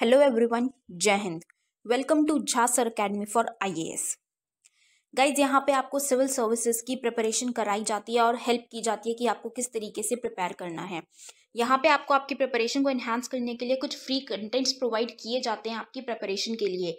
Hello everyone जय हिंद welcome to Jhasar academy for IAS guys यहाँ पे आपको सिविल सर्विसेज की प्रिपरेशन कराई जाती है और हेल्प की जाती है कि आपको किस तरीके से प्रिपेयर करना है यहाँ पे आपको आपकी प्रिपरेशन को एनहांस करने के लिए कुछ फ्री कंटेंट्स प्रोवाइड किए जाते हैं आपकी प्रिपरेशन के लिए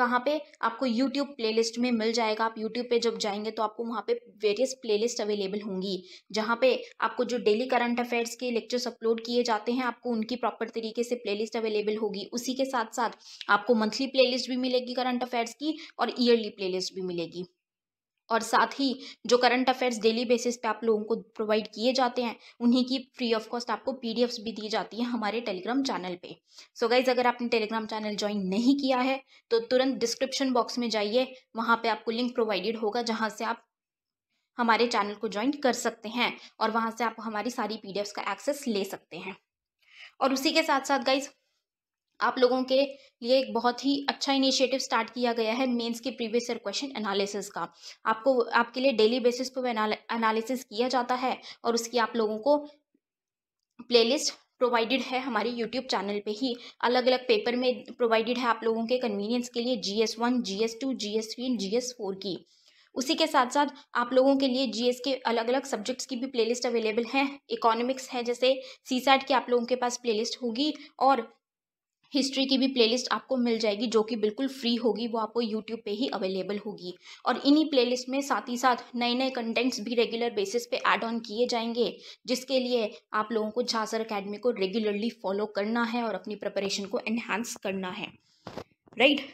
कहाँ पे आपको यूट्यूब प्लेलिस्ट में मिल जाएगा आप यूट्यूब पे जब जाएंगे तो आपको वहाँ पे वेरियस प्लेलिस्ट अवेलेबल होंगी जहाँ पे आपको जो डेली करंट अफेयर्स के लेक्चर्स अपलोड किए जाते हैं आपको उनकी प्रॉपर तरीके से प्लेलिस्ट अवेलेबल होगी उसी के साथ साथ आपको मंथली प्लेलिस्ट भी मिलेगी करंट अफेयर्स की और ईयरली प्लेलिस्ट भी मिलेगी और साथ ही जो करंट अफेयर्स डेली बेसिस पे आप लोगों को प्रोवाइड किए जाते हैं उन्हीं की फ्री ऑफ कॉस्ट आपको पीडीएफ्स भी दी जाती है हमारे टेलीग्राम चैनल पे सो so गाइज अगर आपने टेलीग्राम चैनल ज्वाइन नहीं किया है तो तुरंत डिस्क्रिप्शन बॉक्स में जाइए वहाँ पर आपको लिंक प्रोवाइडेड होगा जहाँ से आप हमारे चैनल को ज्वाइन कर सकते हैं और वहाँ से आप हमारी सारी पी का एक्सेस ले सकते हैं और उसी के साथ साथ गाइज आप लोगों के लिए एक बहुत ही अच्छा इनिशिएटिव स्टार्ट किया गया है मेंस के प्रीवियस ईयर क्वेश्चन एनालिसिस का आपको आपके लिए डेली बेसिस पर एनालिसिस किया जाता है और उसकी आप लोगों को प्लेलिस्ट प्रोवाइडेड है हमारे यूट्यूब चैनल पे ही अलग अलग पेपर में प्रोवाइडेड है आप लोगों के कन्वीनियंस के लिए G S one G S two G S three G S four की उसी के साथ साथ आप लोगों के लिए जीएस के अलग अलग सब्जेक्ट्स की भी प्लेलिस्ट अवेलेबल है इकोनॉमिक्स है जैसे सी सैट की आप लोगों के पास प्लेलिस्ट होगी और हिस्ट्री की भी प्लेलिस्ट आपको मिल जाएगी जो कि बिल्कुल फ्री होगी वो आपको यूट्यूब पे ही अवेलेबल होगी और इन्हीं प्लेलिस्ट में साथ ही साथ नए नए कंटेंट्स भी रेगुलर बेसिस पे ऐड ऑन किए जाएंगे जिसके लिए आप लोगों को झांसर अकेडमी को रेगुलरली फॉलो करना है और अपनी प्रपरेशन को एनहांस करना है राइट right?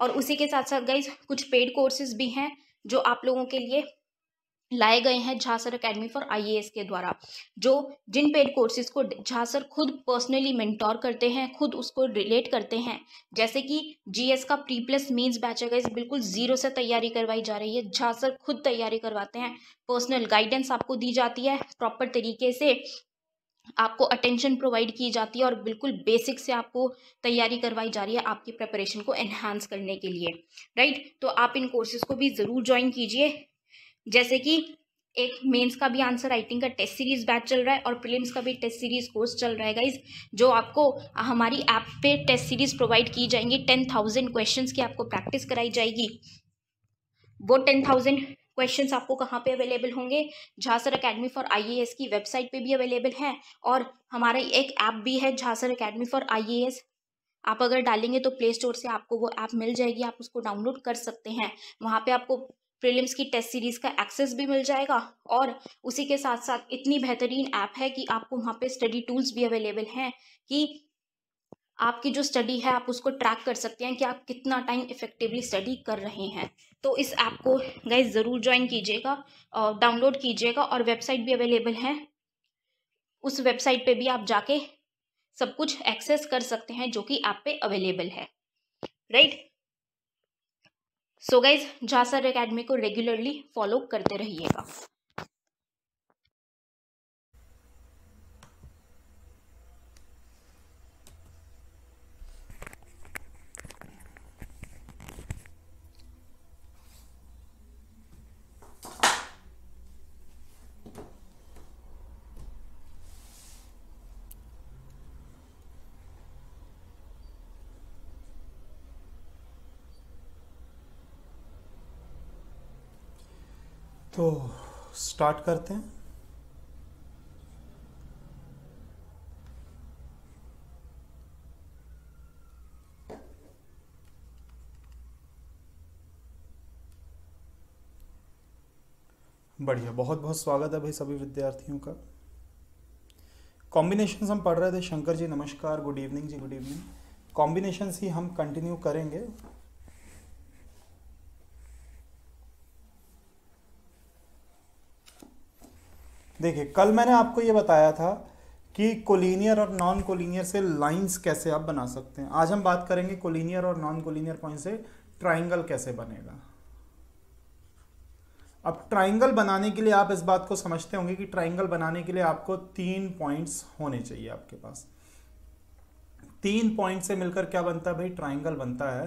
और उसी के साथ साथ गाइज कुछ पेड कोर्सेज भी हैं जो आप लोगों के लिए लाए गए हैं झांसर एकेडमी फॉर आईएएस के द्वारा जो जिन पेड कोर्सेज को झासर खुद पर्सनली मेंटोर करते हैं खुद उसको रिलेट करते हैं जैसे कि जीएस का प्री प्लस मेन्स बैच है इस बिल्कुल जीरो से तैयारी करवाई जा रही है झासर खुद तैयारी करवाते हैं पर्सनल गाइडेंस आपको दी जाती है प्रॉपर तरीके से आपको अटेंशन प्रोवाइड की जाती है और बिल्कुल बेसिक से आपको तैयारी करवाई जा रही है आपकी प्रिपरेशन को एनहांस करने के लिए राइट तो आप इन कोर्सेज को भी ज़रूर ज्वाइन कीजिए जैसे कि एक मेंस का भी आंसर राइटिंग का टेस्ट सीरीज बैच चल रहा है और प्रीलिम्स का भी टेस्ट सीरीज कोर्स चल रहा है गाइज जो आपको हमारी ऐप पे टेस्ट सीरीज प्रोवाइड की जाएंगी टेन थाउजेंड क्वेश्चन की आपको प्रैक्टिस कराई जाएगी वो टेन थाउजेंड क्वेश्चन आपको कहाँ पे अवेलेबल होंगे झांसर अकेडमी फॉर आई की वेबसाइट पे भी अवेलेबल है और हमारा एक ऐप भी है झांसर अकेडमी फॉर आई आप अगर डालेंगे तो प्ले स्टोर से आपको वो ऐप मिल जाएगी आप उसको डाउनलोड कर सकते हैं वहाँ पे आपको प्रीलिम्स की टेस्ट सीरीज़ का एक्सेस भी मिल जाएगा और उसी के साथ साथ इतनी बेहतरीन ऐप है कि आपको वहाँ पे स्टडी टूल्स भी अवेलेबल हैं कि आपकी जो स्टडी है आप उसको ट्रैक कर सकते हैं कि आप कितना टाइम इफेक्टिवली स्टडी कर रहे हैं तो इस ऐप को गए ज़रूर ज्वाइन कीजिएगा डाउनलोड कीजिएगा और वेबसाइट भी अवेलेबल है उस वेबसाइट पे भी आप जाके सब कुछ एक्सेस कर सकते हैं जो कि ऐप पे अवेलेबल है right right? So guys Jhansar academy को रेगुलरली फॉलो करते रहिएगा तो स्टार्ट करते हैं बढ़िया बहुत बहुत स्वागत है भाई सभी विद्यार्थियों का कॉम्बिनेशन हम पढ़ रहे थे शंकर जी नमस्कार गुड इवनिंग जी गुड इवनिंग कॉम्बिनेशन ही हम कंटिन्यू करेंगे देखिए कल मैंने आपको ये बताया था कि कोलिनियर और नॉन कोलिनियर से लाइंस कैसे आप बना सकते हैं आज हम बात करेंगे कोलिनियर और नॉन कोलिनियर पॉइंट से ट्राइंगल कैसे बनेगा अब ट्राइंगल बनाने के लिए आप इस बात को समझते होंगे कि ट्राइंगल बनाने के लिए आपको तीन पॉइंट्स होने चाहिए आपके पास तीन पॉइंट से मिलकर क्या बनता है भाई ट्राइंगल बनता है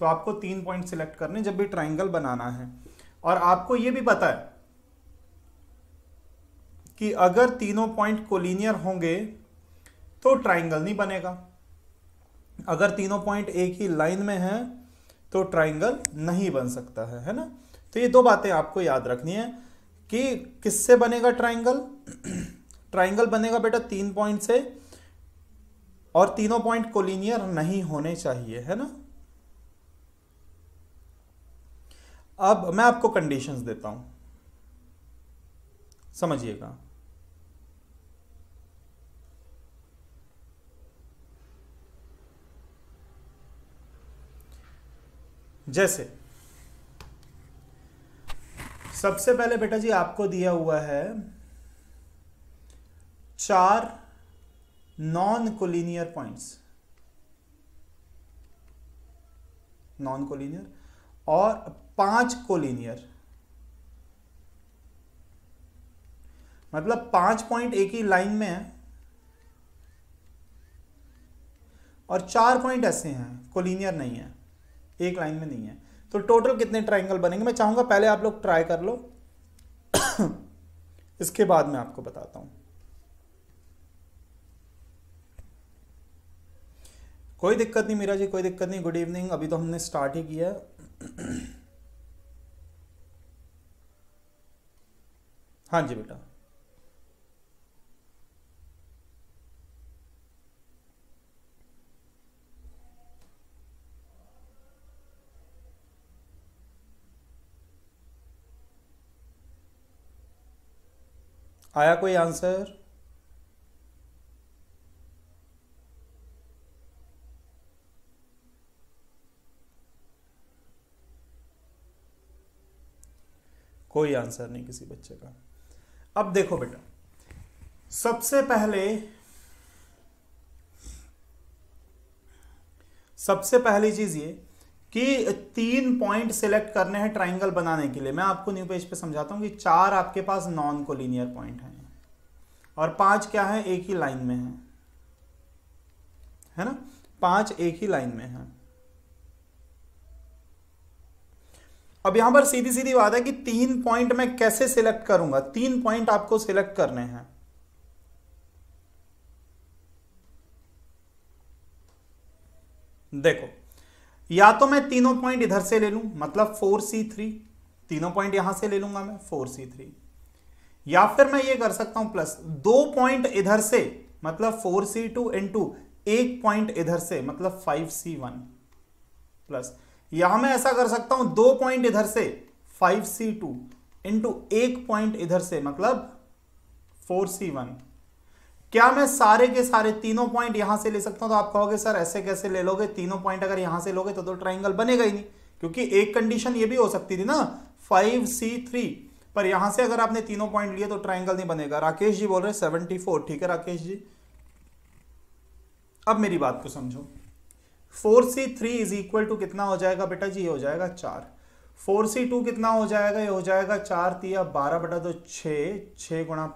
तो आपको तीन पॉइंट सिलेक्ट करने जब भी ट्राइंगल बनाना है और आपको ये भी पता है कि अगर तीनों पॉइंट कोलिनियर होंगे तो ट्राइंगल नहीं बनेगा अगर तीनों पॉइंट एक ही लाइन में है तो ट्राइंगल नहीं बन सकता है है ना तो ये दो बातें आपको याद रखनी है कि किससे बनेगा ट्राइंगल ट्राइंगल बनेगा बेटा तीन पॉइंट से और तीनों पॉइंट कोलिनियर नहीं होने चाहिए है ना अब मैं आपको कंडीशंस देता हूं समझिएगा जैसे सबसे पहले बेटा जी आपको दिया हुआ है चार non collinear points non collinear और पांच कोलिनियर मतलब पांच पॉइंट एक ही लाइन में है और चार पॉइंट ऐसे हैं कोलिनियर नहीं है एक लाइन में नहीं है तो टोटल कितने ट्राइंगल बनेंगे मैं चाहूंगा पहले आप लोग ट्राई कर लो इसके बाद मैं आपको बताता हूं कोई दिक्कत नहीं मीरा जी कोई दिक्कत नहीं गुड इवनिंग अभी तो हमने स्टार्ट ही किया हाँ जी बेटा आया कोई आंसर कोई आंसर नहीं किसी बच्चे का अब देखो बेटा सबसे पहले सबसे पहली चीज ये कि तीन पॉइंट सिलेक्ट करने हैं ट्राइंगल बनाने के लिए मैं आपको न्यू पेज पे समझाता हूँ कि चार आपके पास नॉन कोलिनियर पॉइंट हैं और पांच क्या है एक ही लाइन में है है ना पांच एक ही लाइन में है अब यहां पर सीधी सीधी बात है कि तीन पॉइंट मैं कैसे सिलेक्ट करूंगा तीन पॉइंट आपको सिलेक्ट करने हैं देखो या तो मैं तीनों पॉइंट इधर से ले लूं मतलब फोर सी थ्री तीनों पॉइंट यहां से ले लूंगा मैं फोर सी थ्री या फिर मैं ये कर सकता हूं प्लस दो पॉइंट इधर से मतलब फोर सी टू इंटू एक पॉइंट इधर से मतलब फाइव सी वन प्लस यहां मैं ऐसा कर सकता हूं दो पॉइंट इधर से फाइव सी टू इंटू एक पॉइंट इधर से मतलब फोर सी वन क्या मैं सारे के सारे तीनों पॉइंट यहां से ले सकता हूं तो आप कहोगे सर ऐसे कैसे ले लोगे तीनों पॉइंट अगर यहां से लोगे तो तो ट्राइंगल बनेगा ही नहीं क्योंकि एक कंडीशन ये भी हो सकती थी ना फाइव सी थ्री पर यहां से अगर आपने तीनों पॉइंट लिए तो ट्राइंगल नहीं बनेगा राकेश जी बोल रहे सेवेंटी फोर ठीक है राकेश जी अब मेरी बात को समझो four C three is equal to कितना हो जाएगा बेटा जी ये हो जाएगा चार फोर सी टू कितना हो जाएगा ये हो जाएगा चार तिया बारह बटा दो छ छ गुणा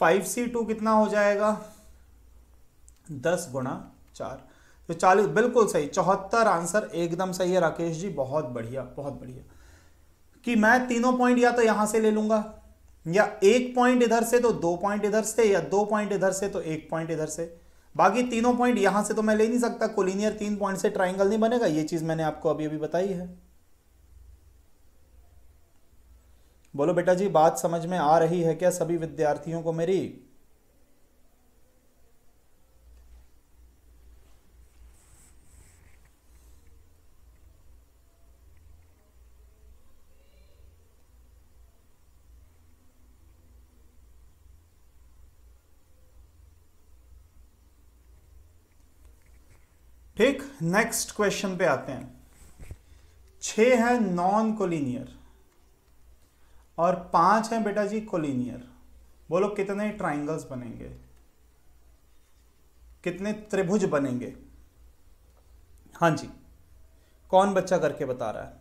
फाइव सी टू कितना हो जाएगा दस गुणा चार तो चालीस बिल्कुल सही चौहत्तर आंसर एकदम सही है राकेश जी बहुत बढ़िया बहुत बढ़िया कि मैं तीनों पॉइंट या तो यहां से ले लूंगा या एक पॉइंट इधर से तो दो पॉइंट इधर से या दो पॉइंट इधर से तो एक पॉइंट इधर से बाकी तीनों पॉइंट यहां से तो मैं ले नहीं सकता कोलिनियर तीन पॉइंट से ट्राइंगल नहीं बनेगा ये चीज मैंने आपको अभी अभी बताई है बोलो बेटा जी बात समझ में आ रही है क्या सभी विद्यार्थियों को मेरी ठीक नेक्स्ट क्वेश्चन पे आते हैं छ है नॉन कोलिनियर और पांच हैं बेटा जी कोलिनियर बोलो कितने ट्राइंगल्स बनेंगे कितने त्रिभुज बनेंगे हाँ जी कौन बच्चा करके बता रहा है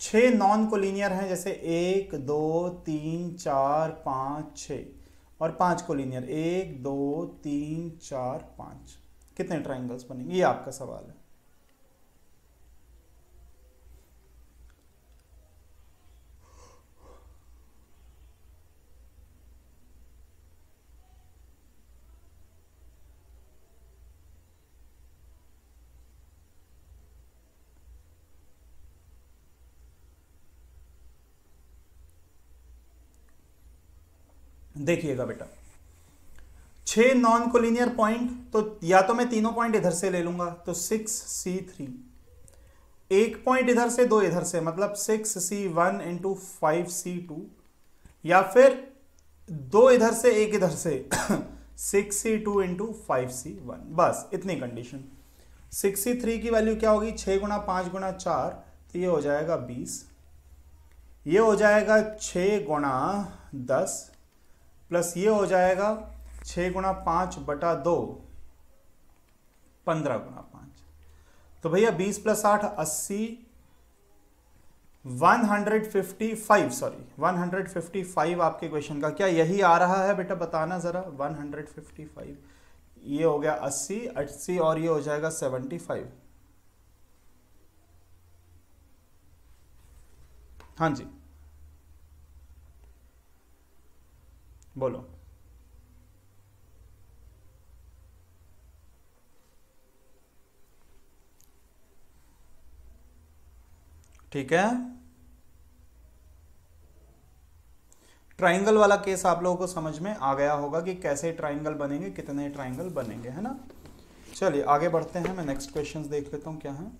छह नॉन कोलिनियर हैं जैसे एक दो तीन चार पाँच छ और पांच कोलिनियर एक दो तीन चार पाँच कितने ट्राइंगल्स बनेंगे ये आपका सवाल है देखिएगा बेटा छह नॉन कोलिनियर पॉइंट तो या तो मैं तीनों पॉइंट इधर से ले लूंगा तो सिक्स सी थ्री एक पॉइंट इधर से दो इधर से मतलब six C one into five C two या फिर दो इधर से एक इधर से six C two into five C one बस इतनी कंडीशन सिक्स सी थ्री की वैल्यू क्या होगी छह गुना पांच गुना चार तो ये हो जाएगा बीस ये हो जाएगा छः गुणा दस प्लस ये हो जाएगा छः गुणा पाँच बटा दो पंद्रह गुणा पाँच तो भैया बीस प्लस आठ अस्सी one hundred fifty five sorry one hundred fifty five आपके क्वेश्चन का क्या यही आ रहा है बेटा बताना ज़रा वन हंड्रेड फिफ्टी फाइव ये हो गया अस्सी अस्सी और ये हो जाएगा सेवेंटी फाइव हाँ जी बोलो ठीक है ट्राइंगल वाला केस आप लोगों को समझ में आ गया होगा कि कैसे ट्राइंगल बनेंगे कितने ट्राइंगल बनेंगे है ना चलिए आगे बढ़ते हैं मैं नेक्स्ट क्वेश्चंस देख लेता हूं क्या है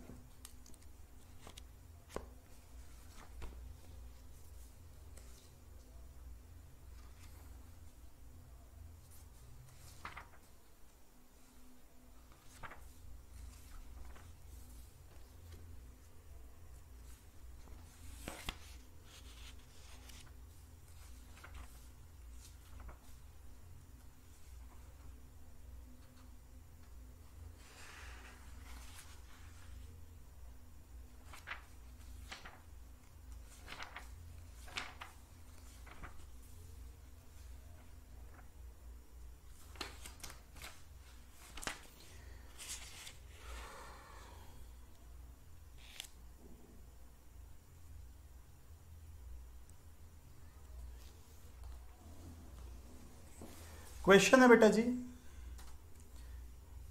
क्वेश्चन है बेटा जी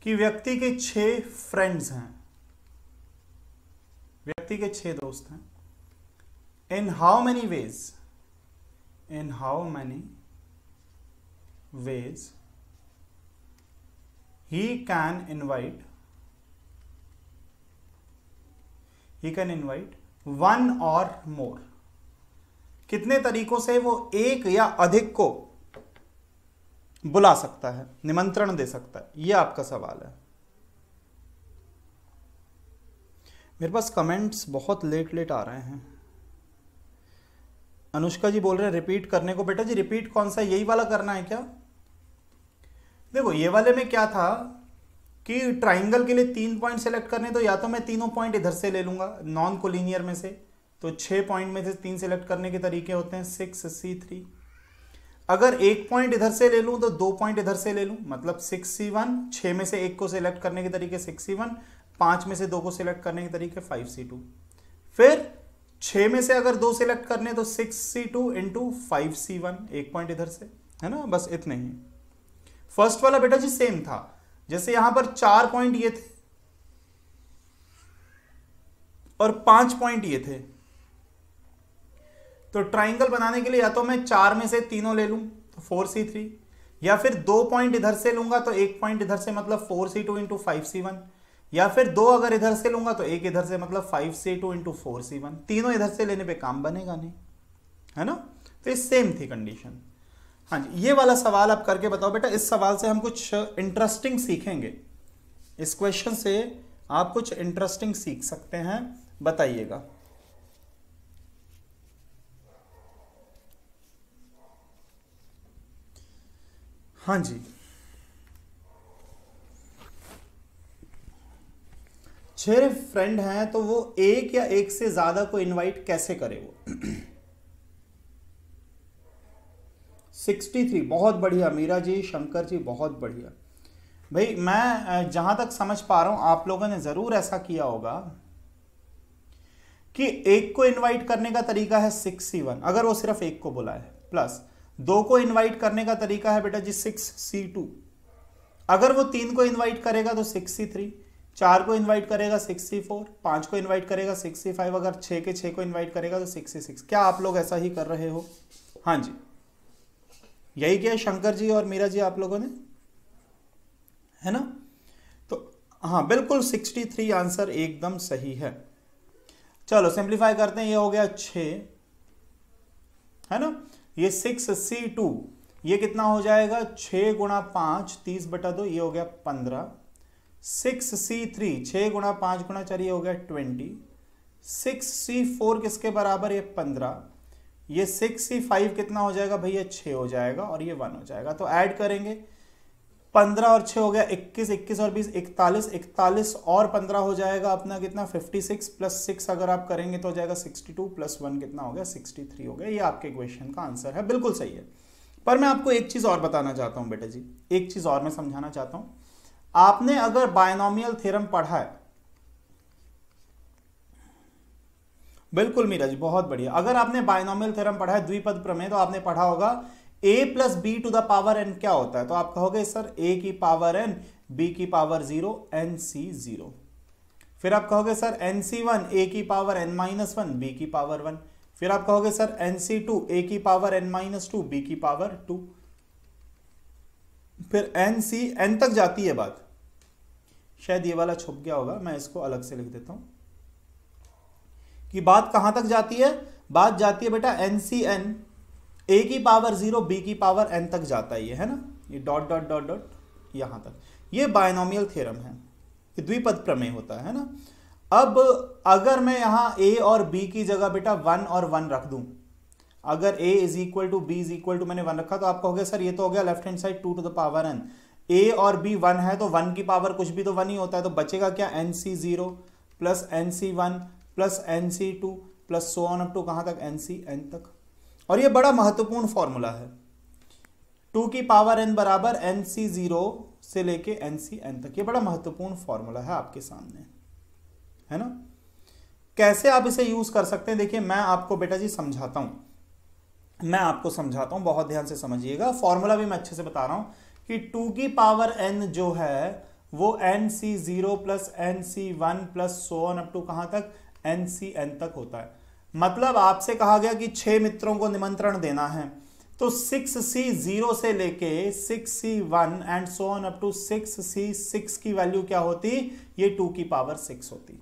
कि व्यक्ति के छह फ्रेंड्स हैं व्यक्ति के छह दोस्त हैं in how many ways in how many ways he can invite he can invite one or more कितने तरीकों से वो एक या अधिक को बुला सकता है निमंत्रण दे सकता है यह आपका सवाल है मेरे पास कमेंट्स बहुत लेट लेट आ रहे हैं अनुष्का जी बोल रहे हैं रिपीट करने को बेटा जी रिपीट कौन सा यही वाला करना है क्या देखो ये वाले में क्या था कि ट्राइंगल के लिए तीन पॉइंट सेलेक्ट करने तो या तो मैं तीनों पॉइंट इधर से ले लूंगा नॉन कोलिनियर में से तो छह पॉइंट में से तीन सेलेक्ट करने के तरीके होते हैं सिक्स सी थ्री अगर एक पॉइंट इधर से ले लूं तो दो पॉइंट इधर से ले लूं मतलब सिक्स सी वन छह में से एक को सिलेक्ट करने के तरीके सिक्स सी वन पांच में से दो को सिलेक्ट करने के तरीके फाइव सी टू फिर छह में से अगर दो सिलेक्ट करने तो six C two into five C one एक पॉइंट इधर से है ना बस इतने ही फर्स्ट वाला बेटा जी सेम था जैसे यहां पर चार पॉइंट ये थे और पांच पॉइंट ये थे तो ट्राइंगल बनाने के लिए या तो मैं चार में से तीनों ले लूँ तो फोर सी थ्री या फिर दो पॉइंट इधर से लूंगा तो एक पॉइंट इधर से मतलब four C two into five C one या फिर दो अगर इधर से लूंगा तो एक इधर से मतलब five C two into four C one तीनों इधर से लेने पे काम बनेगा नहीं है ना तो ये सेम थी कंडीशन हाँ जी ये वाला सवाल आप करके बताओ बेटा इस सवाल से हम कुछ इंटरेस्टिंग सीखेंगे इस क्वेश्चन से आप कुछ इंटरेस्टिंग सीख सकते हैं बताइएगा हाँ जी छह फ्रेंड हैं तो वो एक या एक से ज्यादा को इनवाइट कैसे करे वो सिक्सटी थ्री बहुत बढ़िया मीरा जी शंकर जी बहुत बढ़िया भाई मैं जहां तक समझ पा रहा हूं आप लोगों ने जरूर ऐसा किया होगा कि एक को इनवाइट करने का तरीका है सिक्स सी वन अगर वो सिर्फ एक को बुलाए प्लस दो को इनवाइट करने का तरीका है बेटा जी सिक्स सी टू अगर वो तीन को इनवाइट करेगा तो सिक्स सी थ्री चार को इनवाइट करेगा सिक्स सी फोर पांच को इनवाइट करेगा सिक्स सी फाइव अगर छह के छह को इनवाइट करेगा तो सिक्स सी सिक्स क्या आप लोग ऐसा ही कर रहे हो हाँ जी यही क्या शंकर जी और मीरा जी आप लोगों ने है ना तो हाँ बिल्कुल सिक्सटी थ्री आंसर एकदम सही है चलो सिंप्लीफाई करते हैं ये हो गया छ है ना ये सिक्स सी टू ये कितना हो जाएगा छः गुणा पाँच तीस बटा दो ये हो गया पंद्रह सिक्स सी थ्री छः गुणा पाँच गुणा चार ये हो गया ट्वेंटी सिक्स सी फोर किसके बराबर ये पंद्रह ये सिक्स सी फाइव कितना हो जाएगा भैया छः हो जाएगा और ये वन हो जाएगा तो ऐड करेंगे पंद्रह और छः हो गया इक्कीस इक्कीस और बीस इकतालीस इकतालीस और पंद्रह हो जाएगा अपना कितना फिफ्टी सिक्स प्लस सिक्स अगर आप करेंगे तो हो जाएगा सिक्सटी टू प्लस वन कितना हो गया सिक्सटी थ्री हो गया ये आपके क्वेश्चन का आंसर है बिल्कुल सही है पर मैं आपको एक चीज़ और बताना चाहता हूँ बेटा जी एक चीज़ और मैं समझाना चाहता हूँ आपने अगर बायनोमियल थेरम पढ़ा है बिल्कुल मीरज बहुत बढ़िया अगर आपने बायनोमियल थ्योरम पढ़ा है द्विपद प्रमेय तो आपने पढ़ा होगा A plus B to the power N क्या होता है तो आप कहोगे सर ए की पावर एन बी की power zero N C zero फिर आप कहोगे sir N C one A की power N minus one B की पावर वन फिर आप कहोगे sir N C two A की power N minus two B की पावर टू फिर एन सी एन तक जाती है बात शायद ये वाला छुप गया होगा मैं इसको अलग से लिख देता हूं कि बात कहां तक जाती है बात जाती है बेटा एन सी एन ए की पावर जीरो बी की पावर एन तक जाता है ये है ना ये डॉट डॉट डॉट डॉट यहां तक ये बायनोमियल थ्योरम है द्विपद प्रमेय होता है ना अब अगर मैं यहां ए और बी की जगह बेटा वन और वन रख दू अगर A is equal to B is equal to मैंने वन रखा तो आप कहोगे सर ये तो हो गया left hand side two to the power N A और बी वन है तो वन की पावर कुछ भी तो वन ही होता है तो बचेगा क्या N C zero plus N C one plus N C two plus so on up to कहां तक एन सी एन तक और ये बड़ा महत्वपूर्ण फॉर्मूला है टू की पावर एन बराबर एन सी ज़ीरो से लेके एन सी एन तक ये बड़ा महत्वपूर्ण फॉर्मूला है आपके सामने है ना कैसे आप इसे यूज़ कर सकते हैं देखिए मैं आपको बेटा जी समझाता हूं मैं आपको समझाता हूं बहुत ध्यान से समझिएगा फॉर्मूला भी मैं अच्छे से बता रहा हूं कि टू की पावर एन जो है वो N C zero plus N C one plus so on up to कहां तक एन सी एन तक होता है मतलब आपसे कहा गया कि छह मित्रों को निमंत्रण देना है तो सिक्स सी जीरो से लेके six C one and so on up to six C six की वैल्यू क्या होती ये टू की पावर सिक्स होती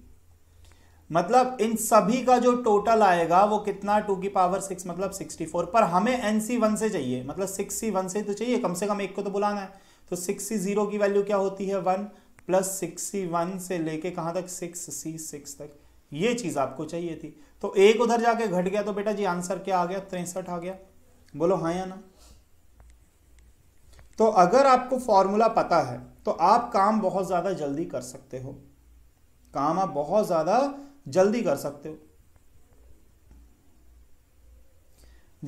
मतलब इन सभी का जो टोटल आएगा वो कितना टू की पावर सिक्स मतलब सिक्सटी फोर पर हमें एन सी वन से चाहिए मतलब सिक्स सी वन से तो चाहिए कम से कम एक को तो बुलाना है तो सिक्स सी जीरो की वैल्यू क्या होती है one plus six C one से लेके कहां तक सिक्स सी सिक्स तक ये चीज़ आपको चाहिए थी तो एक उधर जाके घट गया तो बेटा जी आंसर क्या आ गया तिरसठ आ गया बोलो हाँ या ना तो अगर आपको फॉर्मूला पता है तो आप काम बहुत ज़्यादा जल्दी कर सकते हो काम आप बहुत ज़्यादा जल्दी कर सकते हो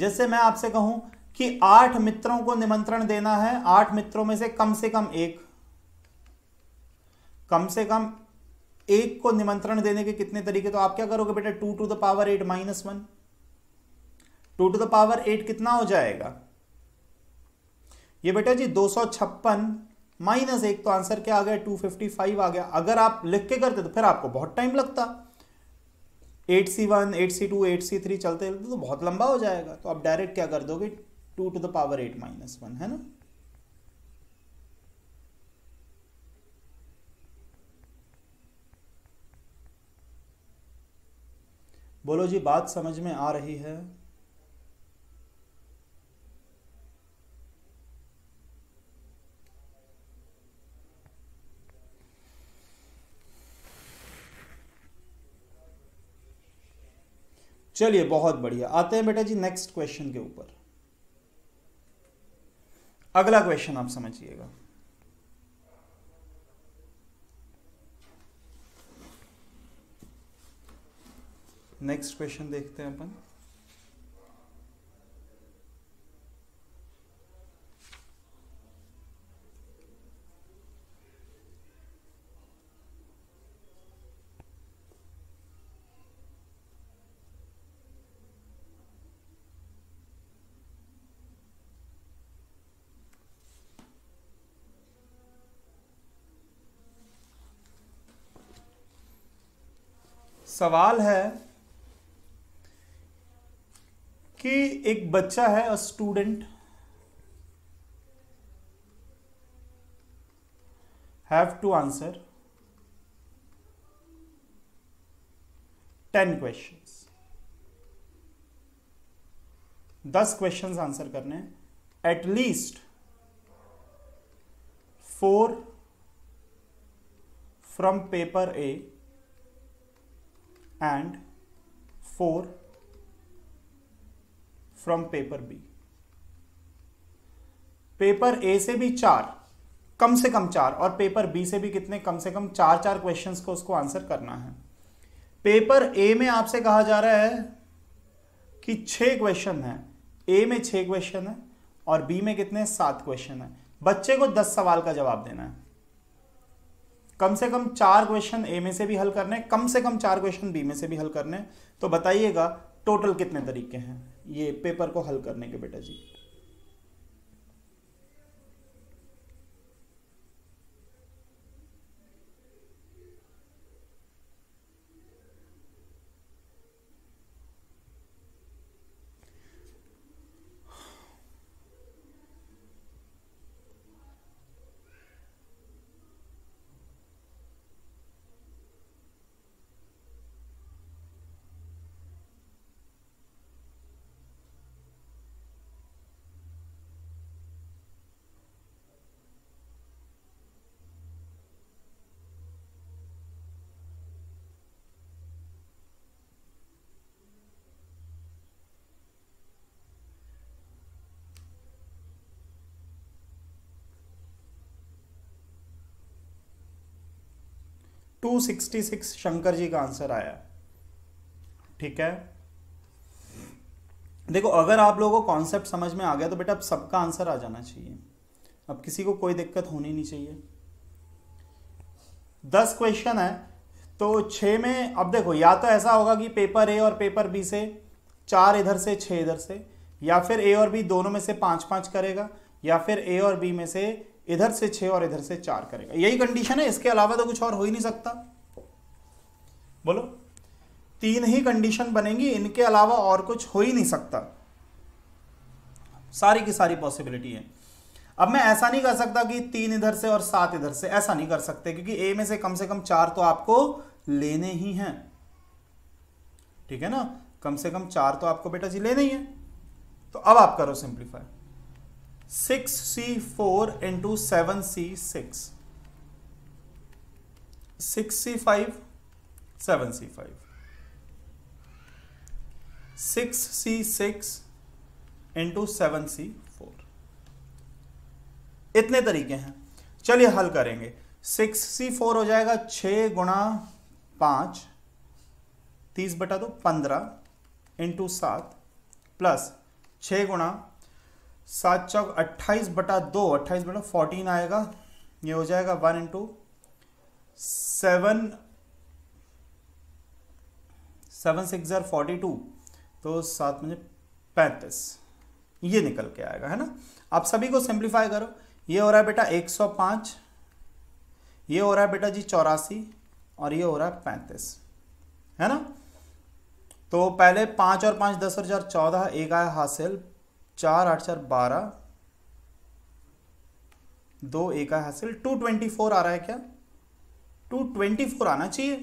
जैसे मैं आपसे कहूं कि आठ मित्रों को निमंत्रण देना है आठ मित्रों में से कम से कम एक कम से कम एक को निमंत्रण देने के कितने तरीके तो आप क्या करोगे बेटा two to the power eight minus one two to the power eight कितना हो जाएगा ये बेटा जी दो सौ छप्पन माइनस एक तो आंसर क्या आ गया टू फिफ्टी फाइव आ गया अगर आप लिख के करते तो फिर आपको बहुत टाइम लगता eight C one eight C two eight C three चलते तो बहुत लंबा हो जाएगा तो आप डायरेक्ट क्या कर दोगे two to the power eight minus one है ना बोलो जी बात समझ में आ रही है चलिए बहुत बढ़िया आते हैं बेटा जी नेक्स्ट क्वेश्चन के ऊपर अगला क्वेश्चन आप समझिएगा नेक्स्ट क्वेश्चन देखते हैं अपन सवाल है कि एक बच्चा है a student have to answer ten questions दस क्वेश्चंस आंसर करने हैं at least four from paper A and four from paper B paper A से भी चार कम से कम चार और पेपर बी से भी कितने कम से कम चार चार क्वेश्चंस को उसको आंसर करना है पेपर ए में आपसे कहा जा रहा है कि छह क्वेश्चन है ए में छह क्वेश्चन है और बी में कितने सात क्वेश्चन है बच्चे को दस सवाल का जवाब देना है कम से कम चार क्वेश्चन ए में से भी हल करने कम से कम चार क्वेश्चन बी में से भी हल करने तो बताइएगा टोटल कितने तरीके हैं ये पेपर को हल करने के बेटा जी 266 शंकर जी का आंसर आया ठीक है देखो अगर आप लोगों को कॉन्सेप्ट समझ में आ गया तो बेटा अब सबका आंसर आ जाना चाहिए अब किसी को कोई दिक्कत होनी नहीं चाहिए दस क्वेश्चन है तो छ में अब देखो या तो ऐसा होगा कि पेपर ए और पेपर बी से चार इधर से छह इधर से या फिर ए और बी दोनों में से पांच पांच करेगा या फिर ए और बी में से इधर से छह और इधर से चार करेगा यही कंडीशन है इसके अलावा तो कुछ और हो ही नहीं सकता बोलो तीन ही कंडीशन बनेंगी इनके अलावा और कुछ हो ही नहीं सकता सारी की सारी पॉसिबिलिटी है अब मैं ऐसा नहीं कर सकता कि तीन इधर से और सात इधर से ऐसा नहीं कर सकते क्योंकि ए में से कम से कम चार तो आपको लेने ही हैं ठीक है ना कम से कम चार तो आपको बेटा जी लेने ही है तो अब आप करो simplify six C four into seven C six six C five seven C five six C six into seven C four इतने तरीके हैं चलिए हल करेंगे सिक्स सी फोर हो जाएगा छ गुणा पांच तीस बटा दो पंद्रह इंटू सात प्लस छ गुणा सात चौक अट्ठाईस बटा दो अट्ठाईस बटा फोर्टीन आएगा ये हो जाएगा one into seven seven six जार फोर्टी टू तो सात मुझे पैंतीस ये निकल के आएगा है ना आप सभी को सिंप्लीफाई करो ये हो रहा है बेटा एक सौ पाँच ये हो रहा है बेटा जी चौरासी और ये हो रहा है पैंतीस है ना तो पहले पाँच और पाँच दस और चार चौदह एक आया हासिल चार आठ चार बारह दो एक हासिल टू ट्वेंटी फोर आ रहा है क्या टू ट्वेंटी फोर आना चाहिए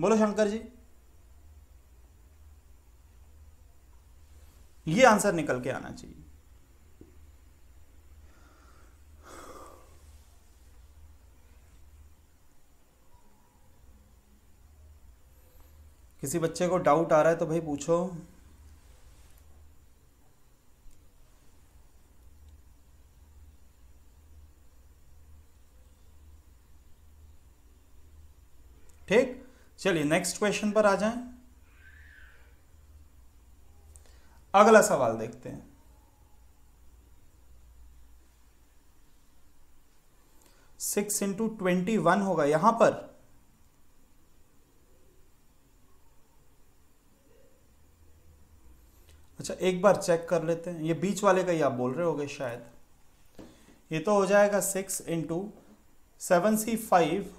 बोलो शंकर जी ये आंसर निकल के आना चाहिए किसी बच्चे को डाउट आ रहा है तो भाई पूछो चलिए नेक्स्ट क्वेश्चन पर आ जाएं अगला सवाल देखते हैं सिक्स इंटू ट्वेंटी वन होगा यहां पर अच्छा एक बार चेक कर लेते हैं ये बीच वाले का ही आप बोल रहे होगे शायद ये तो हो जाएगा six into seven C five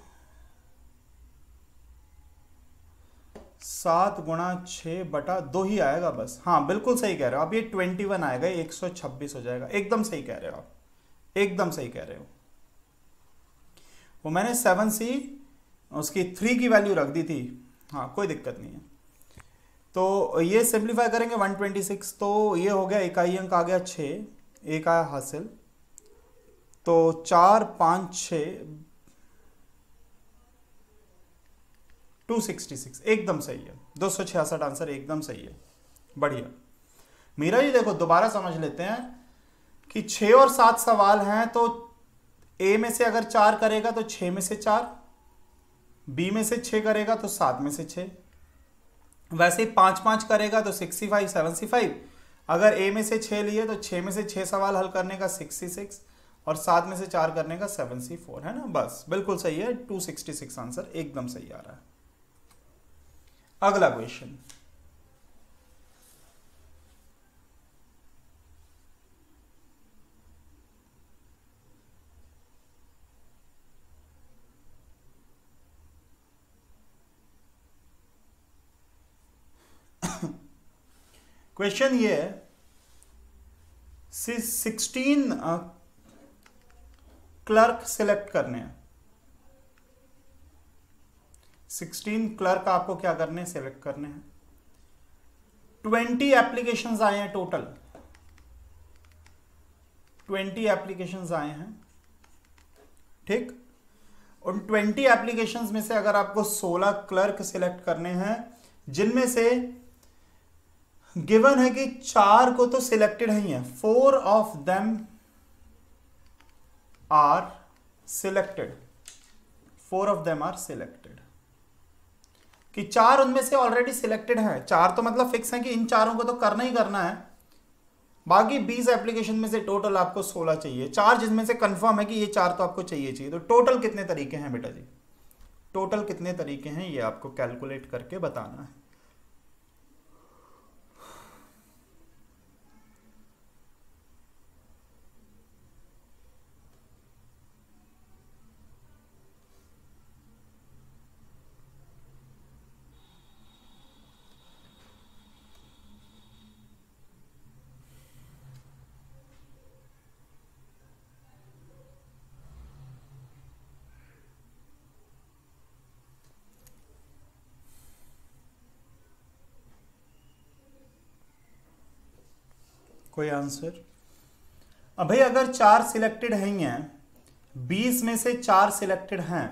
सात गुणा छः बटा दो ही आएगा बस हाँ बिल्कुल सही कह रहे हो आप ये ट्वेंटी वन आएगा एक सौ छब्बीस हो जाएगा एकदम सही कह रहे हो आप एकदम सही कह रहे हो वो मैंने सेवन सी उसकी थ्री की वैल्यू रख दी थी हाँ कोई दिक्कत नहीं है तो ये सिंप्लीफाई करेंगे वन ट्वेंटी सिक्स तो ये हो गया इकाई अंक आ गया छः एक आया हासिल तो चार पाँच छः 266 एकदम सही है दो आंसर एकदम सही है बढ़िया मेरा जी देखो दोबारा समझ लेते हैं कि छ और सात सवाल हैं तो ए में से अगर चार करेगा तो छ में से चार बी में से छ करेगा तो सात में से छ वैसे पांच पांच करेगा तो सिक्सटी फाइव सेवनटी फाइव अगर ए में से छ लिए तो छः में से छः सवाल हल करने का सिक्सटी सिक्स और सात में से चार करने का सेवन सी फोर है ना बस बिल्कुल सही है टू सिक्सटी सिक्स आंसर एकदम सही आ रहा है अगला क्वेश्चन क्वेश्चन ये है सिक्सटीन क्लर्क सिलेक्ट करने हैं सिक्सटीन क्लर्क आपको क्या करने सेलेक्ट सिलेक्ट करने हैं ट्वेंटी एप्लीकेशन आए हैं टोटल ट्वेंटी एप्लीकेशन आए हैं ठीक उन ट्वेंटी एप्लीकेशन में से अगर आपको सोलह क्लर्क सिलेक्ट करने हैं जिनमें से गिवन है कि चार को तो सिलेक्टेड ही है four of them are selected four of them are select कि चार उनमें से ऑलरेडी सिलेक्टेड हैं चार तो मतलब फिक्स हैं कि इन चारों को तो करना ही करना है बाकी बीस एप्लीकेशन में से टोटल आपको सोलह चाहिए चार जिसमें से कंफर्म है कि ये चार तो आपको चाहिए चाहिए तो टोटल कितने तरीके हैं बेटा जी टोटल कितने तरीके हैं ये आपको कैलकुलेट करके बताना है कोई आंसर अब भाई अगर चार सिलेक्टेड है ही हैं बीस में से चार सिलेक्टेड हैं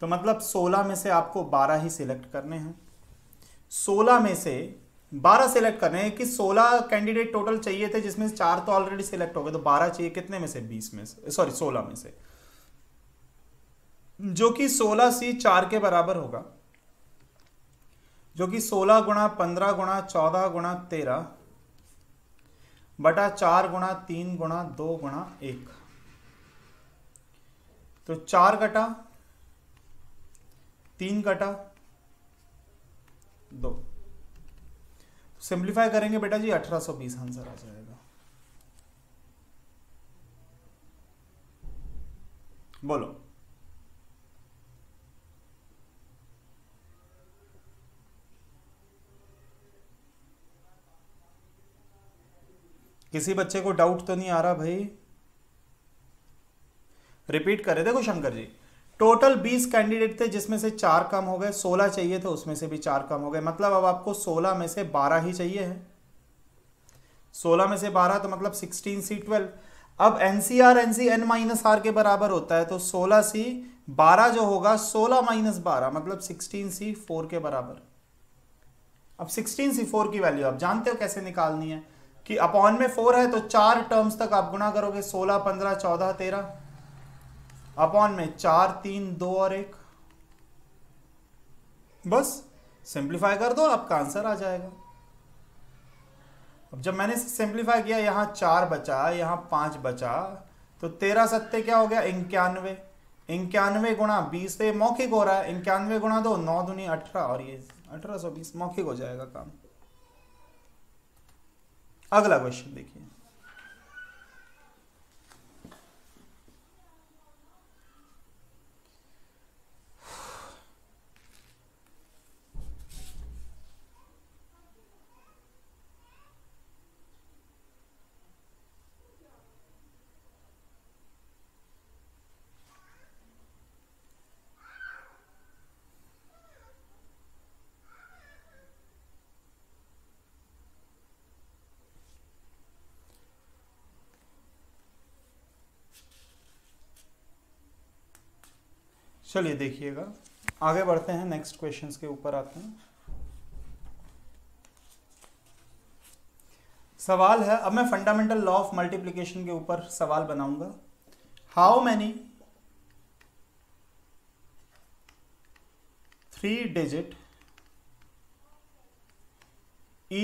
तो मतलब सोलह में से आपको बारह ही सिलेक्ट करने हैं सोलह में से बारह सिलेक्ट करने हैं कि सोलह कैंडिडेट टोटल चाहिए थे जिसमें चार तो ऑलरेडी सिलेक्ट हो गए तो बारह चाहिए कितने में से बीस में से सॉरी सोलह में से जो कि सोलह सी चार के बराबर होगा जो कि सोलह गुणा पंद्रह गुणा चौदह गुणा तेरह बटा चार गुणा तीन गुणा दो गुणा एक तो चार कटा तीन कटा दो सिंप्लीफाई करेंगे बेटा जी 1820 आंसर आ जाएगा बोलो किसी बच्चे को डाउट तो नहीं आ रहा भाई रिपीट करे देखो शंकर जी टोटल बीस कैंडिडेट थे जिसमें से चार कम हो गए सोलह चाहिए थे उसमें से भी चार कम हो गए मतलब अब आपको सोलह में से बारह ही चाहिए है सोलह में से बारह तो मतलब सिक्सटीन सी ट्वेल्व अब N C R N C N minus R के बराबर होता है तो सोलह सी बारह जो होगा सोलह माइनस बारह मतलब सिक्सटीन सी फोर के बराबर अब सिक्सटीन सी फोर की वैल्यू आप जानते हो कैसे निकालनी है कि अपॉन में फोर है तो चार टर्म्स तक आप गुणा करोगे सोलह पंद्रह चौदह तेरह अपॉन में चार तीन दो और एक बस सिंप्लीफाई कर दो आपका आंसर आ जाएगा अब जब मैंने सिंप्लीफाई किया यहां चार बचा यहां पांच बचा तो तेरह सत्य क्या हो गया इक्यानवे इक्यानवे गुणा बीस से मौखिक हो रहा है इक्यानवे गुणा दो नौ दुनी अठारह और ये अठारह सौ बीस मौखिक हो जाएगा काम अगला क्वेश्चन देखिए चलिए देखिएगा आगे बढ़ते हैं नेक्स्ट क्वेश्चंस के ऊपर आते हैं सवाल है अब मैं फंडामेंटल लॉ ऑफ मल्टीप्लीकेशन के ऊपर सवाल बनाऊंगा how many three digit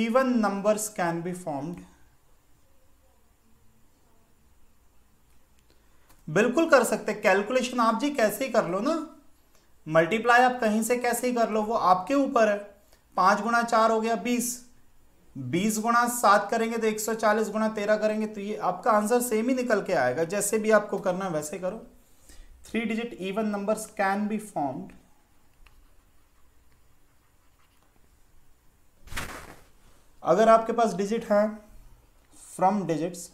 even numbers can be formed बिल्कुल कर सकते कैलकुलेशन आप जी कैसे ही कर लो ना मल्टीप्लाई आप कहीं से कैसे ही कर लो वो आपके ऊपर है पाँच गुणा चार हो गया बीस बीस गुणा सात करेंगे तो एक सौ चालीस गुणा तेरह करेंगे तो ये आपका आंसर सेम ही निकल के आएगा जैसे भी आपको करना है वैसे करो three digit even number can be formed अगर आपके पास डिजिट है from digits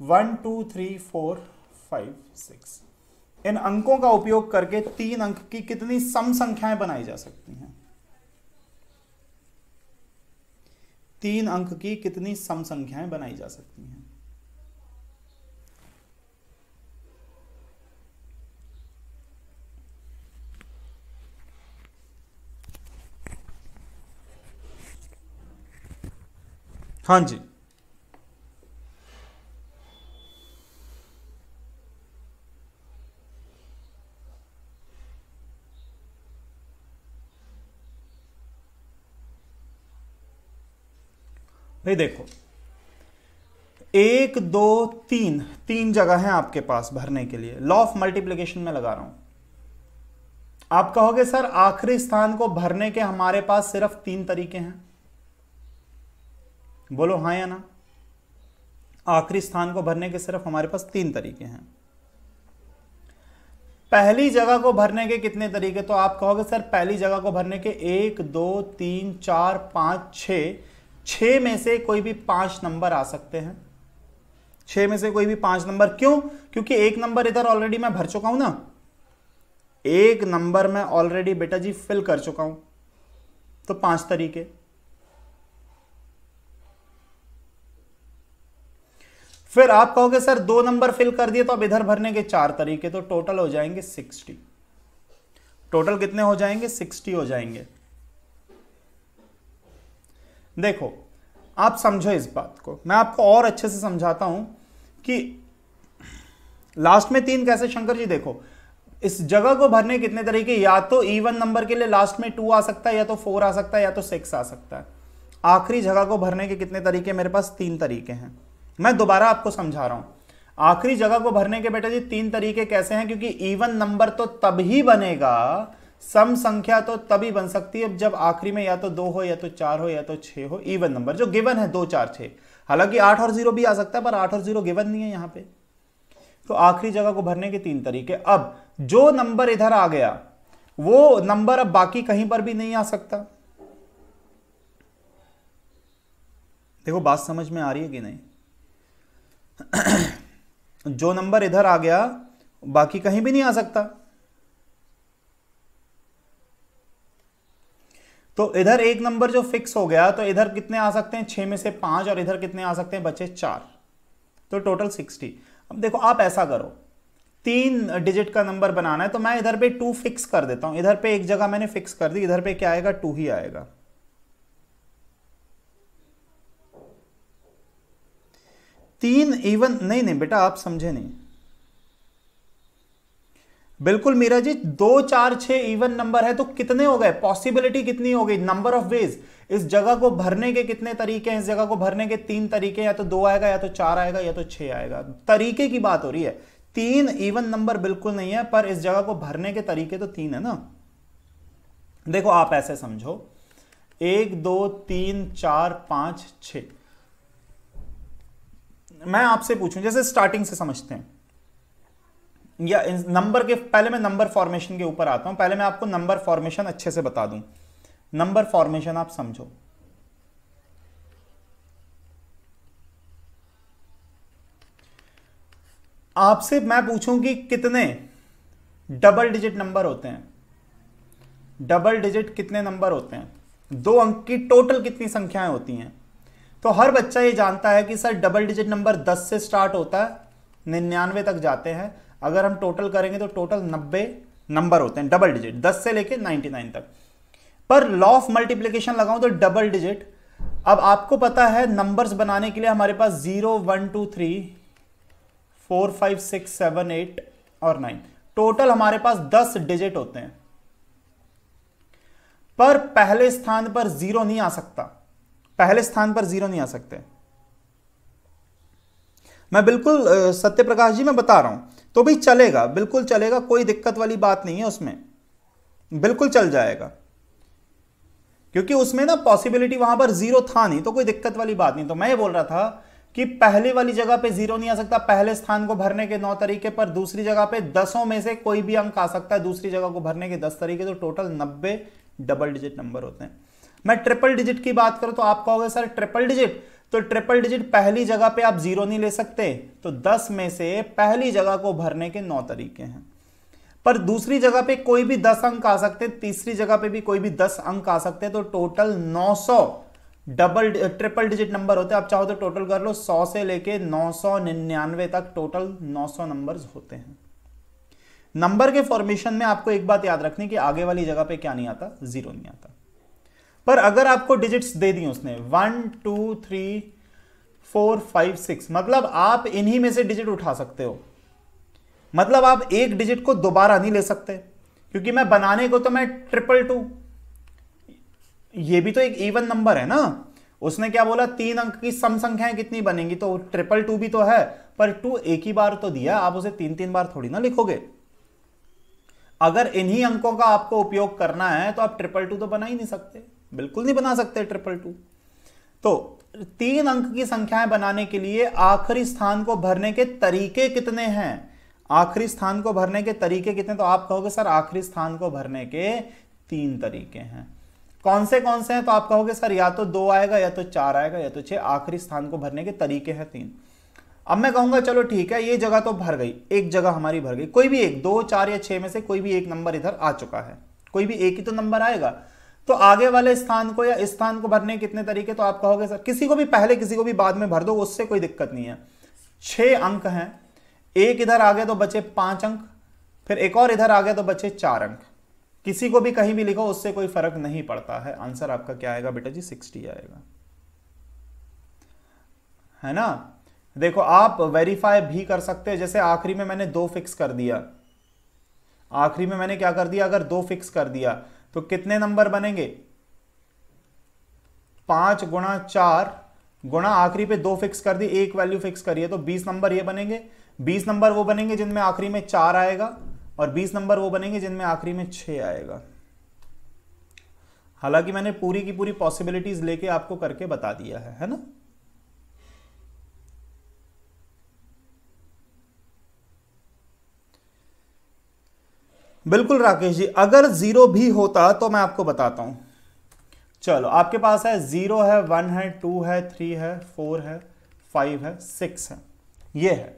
one two three four five six इन अंकों का उपयोग करके तीन अंक की कितनी सम संख्याएं बनाई जा सकती हैं तीन अंक की कितनी सम संख्याएं बनाई जा सकती हैं हाँ जी ये देखो एक दो तीन तीन जगह है आपके पास भरने के लिए लॉ ऑफ मल्टीप्लीकेशन में लगा रहा हूं आप कहोगे सर आखिरी स्थान को भरने के हमारे पास सिर्फ तीन तरीके हैं बोलो हाँ या ना आखिरी स्थान को भरने के सिर्फ हमारे पास तीन तरीके हैं पहली जगह को भरने के कितने तरीके तो आप कहोगे सर पहली जगह को भरने के एक दो तीन चार पांच छह छह में से कोई भी पांच नंबर आ सकते हैं छः में से कोई भी पांच नंबर क्यों क्योंकि एक नंबर इधर ऑलरेडी मैं भर चुका हूं ना एक नंबर मैं ऑलरेडी बेटा जी फिल कर चुका हूं तो पांच तरीके फिर आप कहोगे सर दो नंबर फिल कर दिए तो अब इधर भरने के चार तरीके तो टोटल हो जाएंगे सिक्सटी टोटल कितने हो जाएंगे सिक्सटी हो जाएंगे देखो आप समझो इस बात को मैं आपको और अच्छे से समझाता हूं कि लास्ट में तीन कैसे शंकर जी देखो इस जगह को भरने कितने तरीके या तो इवन नंबर के लिए लास्ट में टू आ सकता है या तो फोर आ सकता है या तो सिक्स आ सकता है आखिरी जगह को भरने के कितने तरीके मेरे पास तीन तरीके हैं मैं दोबारा आपको समझा रहा हूं आखिरी जगह को भरने के बेटा जी तीन तरीके कैसे हैं क्योंकि इवन नंबर तो तब ही बनेगा सम संख्या तो तभी बन सकती है जब आखिरी में या तो दो हो या तो चार हो या तो छह हो इवन नंबर जो गिवन है दो चार छह हालांकि आठ और जीरो भी आ सकता है पर आठ और जीरो गिवन नहीं है यहां पे तो आखिरी जगह को भरने के तीन तरीके अब जो नंबर इधर आ गया वो नंबर अब बाकी कहीं पर भी नहीं आ सकता देखो बात समझ में आ रही है कि नहीं जो नंबर इधर आ गया बाकी कहीं भी नहीं आ सकता तो इधर एक नंबर जो फिक्स हो गया तो इधर कितने आ सकते हैं छह में से पांच और इधर कितने आ सकते हैं बचे चार तो टोटल सिक्सटी अब देखो आप ऐसा करो तीन डिजिट का नंबर बनाना है तो मैं इधर पे टू फिक्स कर देता हूं इधर पे एक जगह मैंने फिक्स कर दी इधर पे क्या आएगा टू ही आएगा तीन इवन नहीं नहीं बेटा आप समझे नहीं बिल्कुल मीरा जी दो चार छ इवन नंबर है तो कितने हो गए पॉसिबिलिटी कितनी हो गई नंबर ऑफ वेज इस जगह को भरने के कितने तरीके हैं इस जगह को भरने के तीन तरीके या तो दो आएगा या तो चार आएगा या तो छह आएगा तरीके की बात हो रही है तीन इवन नंबर बिल्कुल नहीं है पर इस जगह को भरने के तरीके तो तीन है ना देखो आप ऐसे समझो एक दो तीन चार पांच छ मैं आपसे पूछूं जैसे स्टार्टिंग से समझते हैं या नंबर के पहले मैं नंबर फॉर्मेशन के ऊपर आता हूं पहले मैं आपको नंबर फॉर्मेशन अच्छे से बता दूं नंबर फॉर्मेशन आप समझो आपसे मैं पूछूं कि कितने डबल डिजिट नंबर होते हैं डबल डिजिट कितने नंबर होते हैं दो अंक की टोटल कितनी संख्याएं होती हैं तो हर बच्चा ये जानता है कि सर डबल डिजिट नंबर 10 से स्टार्ट होता है निन्यानवे तक जाते हैं अगर हम टोटल करेंगे तो टोटल नब्बे नंबर होते हैं डबल डिजिट दस से लेकर नाइनटी नाइन तक पर लॉ ऑफ मल्टीप्लीकेशन लगाऊं तो डबल डिजिट अब आपको पता है नंबर्स बनाने के लिए हमारे पास zero one two three four five six seven eight और नाइन टोटल हमारे पास दस डिजिट होते हैं पर पहले स्थान पर जीरो नहीं आ सकता पहले स्थान पर जीरो नहीं आ सकते मैं बिल्कुल सत्य प्रकाश जी मैं बता रहा हूं तो भाई चलेगा बिल्कुल चलेगा कोई दिक्कत वाली बात नहीं है उसमें बिल्कुल चल जाएगा क्योंकि उसमें ना पॉसिबिलिटी वहां पर जीरो था नहीं तो कोई दिक्कत वाली बात नहीं तो मैं ये बोल रहा था कि पहले वाली जगह पे जीरो नहीं आ सकता पहले स्थान को भरने के नौ तरीके पर दूसरी जगह पे दसों में से कोई भी अंक आ सकता है दूसरी जगह को भरने के दस तरीके तो टोटल नब्बे डबल डिजिट नंबर होते हैं मैं ट्रिपल डिजिट की बात करूं तो आप कहोगे सर ट्रिपल डिजिट तो ट्रिपल डिजिट पहली जगह पे आप जीरो नहीं ले सकते तो दस में से पहली जगह को भरने के नौ तरीके हैं पर दूसरी जगह पे कोई भी दस अंक आ सकते हैं तीसरी जगह पे भी कोई भी दस अंक आ सकते हैं तो टोटल नौ सौ डबल ट्रिपल डिजिट नंबर होते हैं आप चाहो तो टोटल कर लो सौ से लेके निन्यानवे तक टोटल सौ नंबर होते हैं नंबर के फॉर्मेशन में आपको एक बात याद रखनी कि आगे वाली जगह पे क्या नहीं आता जीरो नहीं आता पर अगर आपको डिजिट्स दे दी उसने one two three four five six मतलब आप इन्हीं में से डिजिट उठा सकते हो मतलब आप एक डिजिट को दोबारा नहीं ले सकते क्योंकि मैं बनाने को तो मैं ट्रिपल टू ये भी तो एक इवन नंबर है ना उसने क्या बोला तीन अंक की सम संख्याएं कितनी बनेंगी तो ट्रिपल टू भी तो है पर टू एक ही बार तो दिया आप उसे तीन तीन बार थोड़ी ना लिखोगे अगर इन्हीं अंकों का आपको उपयोग करना है तो आप ट्रिपल टू तो बना ही नहीं सकते बिल्कुल नहीं बना सकते ट्रिपल टू तो तीन अंक की संख्याएं बनाने के लिए आखिरी स्थान को भरने के तरीके कितने हैं आखिरी स्थान को भरने के तरीके कितने तो आप कहोगे सर आखिरी स्थान को भरने के तीन तरीके हैं कौन से कौन से हैं तो आप कहोगे सर या तो दो आएगा या तो चार आएगा या तो छह आखिरी स्थान को भरने के तरीके हैं तीन अब मैं कहूंगा चलो ठीक है ये जगह तो भर गई एक जगह हमारी भर गई कोई भी एक दो चार या छह में से कोई भी एक नंबर इधर आ चुका है कोई भी एक ही तो नंबर आएगा तो आगे वाले स्थान को या इस स्थान को भरने कितने तरीके तो आप कहोगे सर किसी को भी पहले किसी को भी बाद में भर दो उससे कोई दिक्कत नहीं है छह अंक हैं एक इधर आ गया तो बचे पांच अंक फिर एक और इधर आ गया तो बचे चार अंक किसी को भी कहीं भी लिखो उससे कोई फर्क नहीं पड़ता है आंसर आपका क्या आएगा बेटा जी सिक्सटी आएगा है ना देखो आप वेरीफाई भी कर सकते हैं जैसे आखिरी में मैंने दो फिक्स कर दिया आखिरी में मैंने क्या कर दिया अगर दो फिक्स कर दिया तो कितने नंबर बनेंगे पांच गुणा चार गुणा आखिरी पे दो फिक्स कर दी एक वैल्यू फिक्स करिए तो बीस नंबर ये बनेंगे बीस नंबर वो बनेंगे जिनमें आखिरी में चार आएगा और बीस नंबर वो बनेंगे जिनमें आखिरी में छह आएगा हालांकि मैंने पूरी की पूरी पॉसिबिलिटीज लेके आपको करके बता दिया है है ना बिल्कुल राकेश जी अगर जीरो भी होता तो मैं आपको बताता हूं चलो आपके पास है जीरो है वन है टू है थ्री है फोर है फाइव है सिक्स है ये है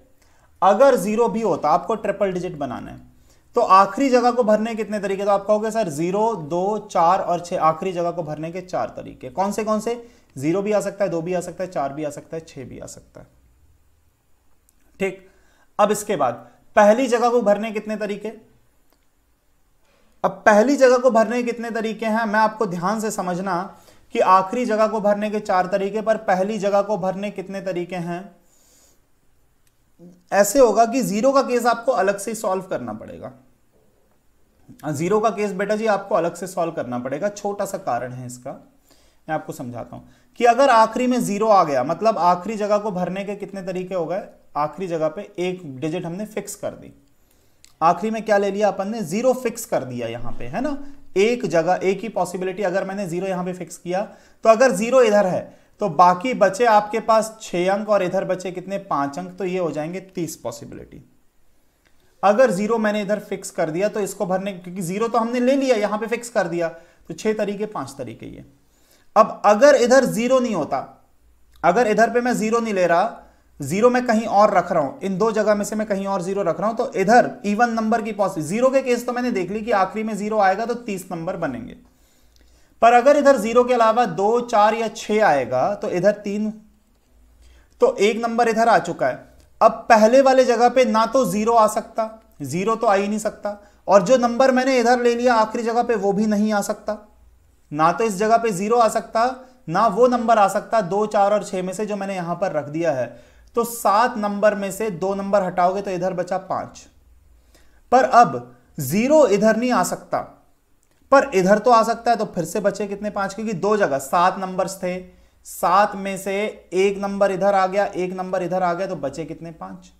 अगर जीरो भी होता आपको ट्रिपल डिजिट बनाना है तो आखिरी जगह को भरने कितने तरीके तो आप कहोगे सर जीरो दो चार और छह आखिरी जगह को भरने के चार तरीके कौन से कौन से जीरो भी आ सकता है दो भी आ सकता है चार भी आ सकता है छह भी आ सकता है ठीक अब इसके बाद पहली जगह को भरने कितने तरीके अब पहली जगह को भरने के कितने तरीके हैं मैं आपको ध्यान से समझना कि आखिरी जगह को भरने के चार तरीके पर पहली जगह को भरने कितने तरीके हैं ऐसे होगा कि जीरो का केस आपको अलग से सॉल्व करना पड़ेगा जीरो का केस बेटा जी आपको अलग से सॉल्व करना पड़ेगा छोटा सा कारण है इसका मैं आपको समझाता हूं कि अगर आखिरी में जीरो आ गया मतलब आखिरी जगह को भरने के कितने तरीके हो गए आखिरी जगह पे एक डिजिट हमने फिक्स कर दी आखिरी में क्या ले लिया अपन ने जीरो फिक्स कर दिया यहां पे है ना एक जगह एक ही पॉसिबिलिटी अगर मैंने जीरो यहां पे फिक्स किया तो अगर जीरो इधर है तो बाकी बचे आपके पास छह अंक और इधर बचे कितने पांच अंक तो ये हो जाएंगे तीस पॉसिबिलिटी अगर जीरो मैंने इधर फिक्स कर दिया तो इसको भरने क्योंकि जीरो तो हमने ले लिया यहां पे फिक्स कर दिया तो छह तरीके पांच तरीके ये अब अगर इधर जीरो नहीं होता अगर इधर पे मैं जीरो नहीं ले रहा जीरो में कहीं और रख रहा हूं इन दो जगह में से मैं कहीं और जीरो रख रहा हूं तो इधर इवन नंबर की पॉसिबिलिटी जीरो के केस तो मैंने देख ली कि आखिरी में जीरो आएगा तो तीस नंबर बनेंगे पर अगर इधर जीरो के अलावा दो चार या छह आएगा तो इधर तीन तो एक नंबर इधर आ चुका है अब पहले वाले जगह पे ना तो जीरो आ सकता जीरो तो आ ही नहीं सकता और जो नंबर मैंने इधर ले लिया आखिरी जगह पे वो भी नहीं आ सकता ना तो इस जगह पे जीरो आ सकता ना वो नंबर आ सकता दो चार और छह में से जो मैंने यहां पर रख दिया है तो सात नंबर में से दो नंबर हटाओगे तो इधर बचा पांच पर अब जीरो इधर नहीं आ सकता पर इधर तो आ सकता है तो फिर से बचे कितने पांच क्योंकि दो जगह सात नंबर्स थे सात में से एक नंबर इधर आ गया एक नंबर इधर आ गया तो बचे कितने पांच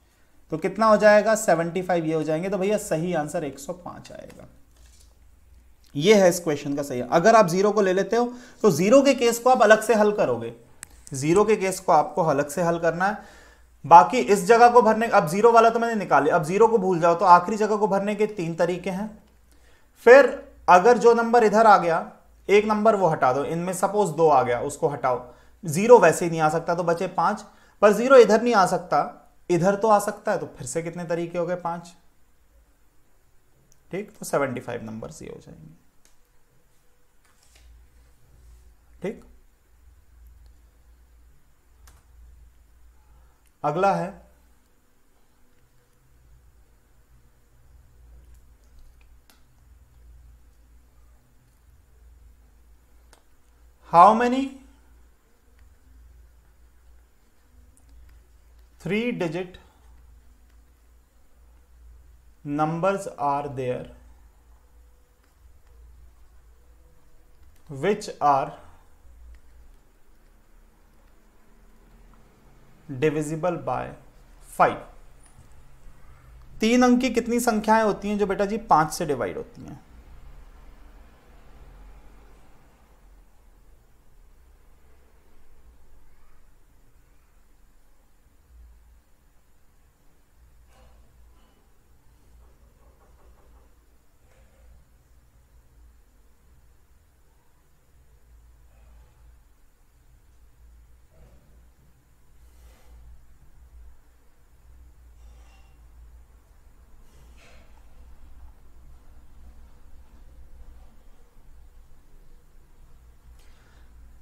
तो कितना हो जाएगा 75 ये हो जाएंगे तो भैया सही आंसर 105 आएगा ये है इस क्वेश्चन का सही अगर आप जीरो को ले लेते हो तो जीरो के केस को आप अलग से हल करोगे जीरो के केस को आपको अलग से हल करना है बाकी इस जगह को भरने अब जीरो वाला तो मैंने निकाले अब जीरो को भूल जाओ तो आखिरी जगह को भरने के तीन तरीके हैं फिर अगर जो नंबर इधर आ गया एक नंबर वो हटा दो इनमें सपोज दो आ गया उसको हटाओ जीरो वैसे ही नहीं आ सकता तो बचे पांच पर जीरो इधर नहीं आ सकता इधर तो आ सकता है तो फिर से कितने तरीके हो गए पांच ठीक तो सेवेंटी फाइव नंबर ये हो जाएंगे ठीक अगला है how many three digit numbers are there which are divisible by five तीन अंक की कितनी संख्याएं होती हैं जो बेटा जी पांच से डिवाइड होती हैं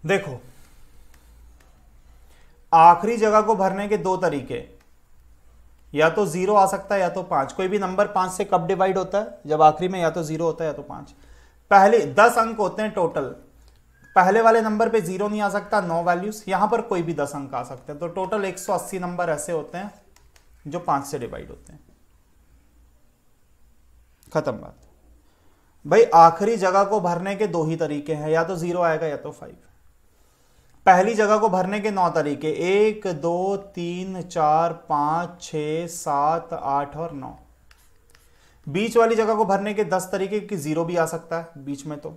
देखो आखिरी जगह को भरने के दो तरीके या तो जीरो आ सकता है या तो पांच कोई भी नंबर पांच से कब डिवाइड होता है जब आखिरी में या तो जीरो होता है या तो पांच पहले दस अंक होते हैं टोटल पहले वाले नंबर पे जीरो नहीं आ सकता नो वैल्यूज यहां पर कोई भी दस अंक आ सकते हैं तो टोटल 180 नंबर ऐसे होते हैं जो पांच से डिवाइड होते हैं खत्म बात भाई आखिरी जगह को भरने के दो ही तरीके हैं या तो जीरो आएगा या तो फाइव पहली जगह को भरने के नौ तरीके एक दो तीन चार पाँच छ सात आठ और नौ बीच वाली जगह को भरने के दस तरीके की जीरो भी आ सकता है बीच में तो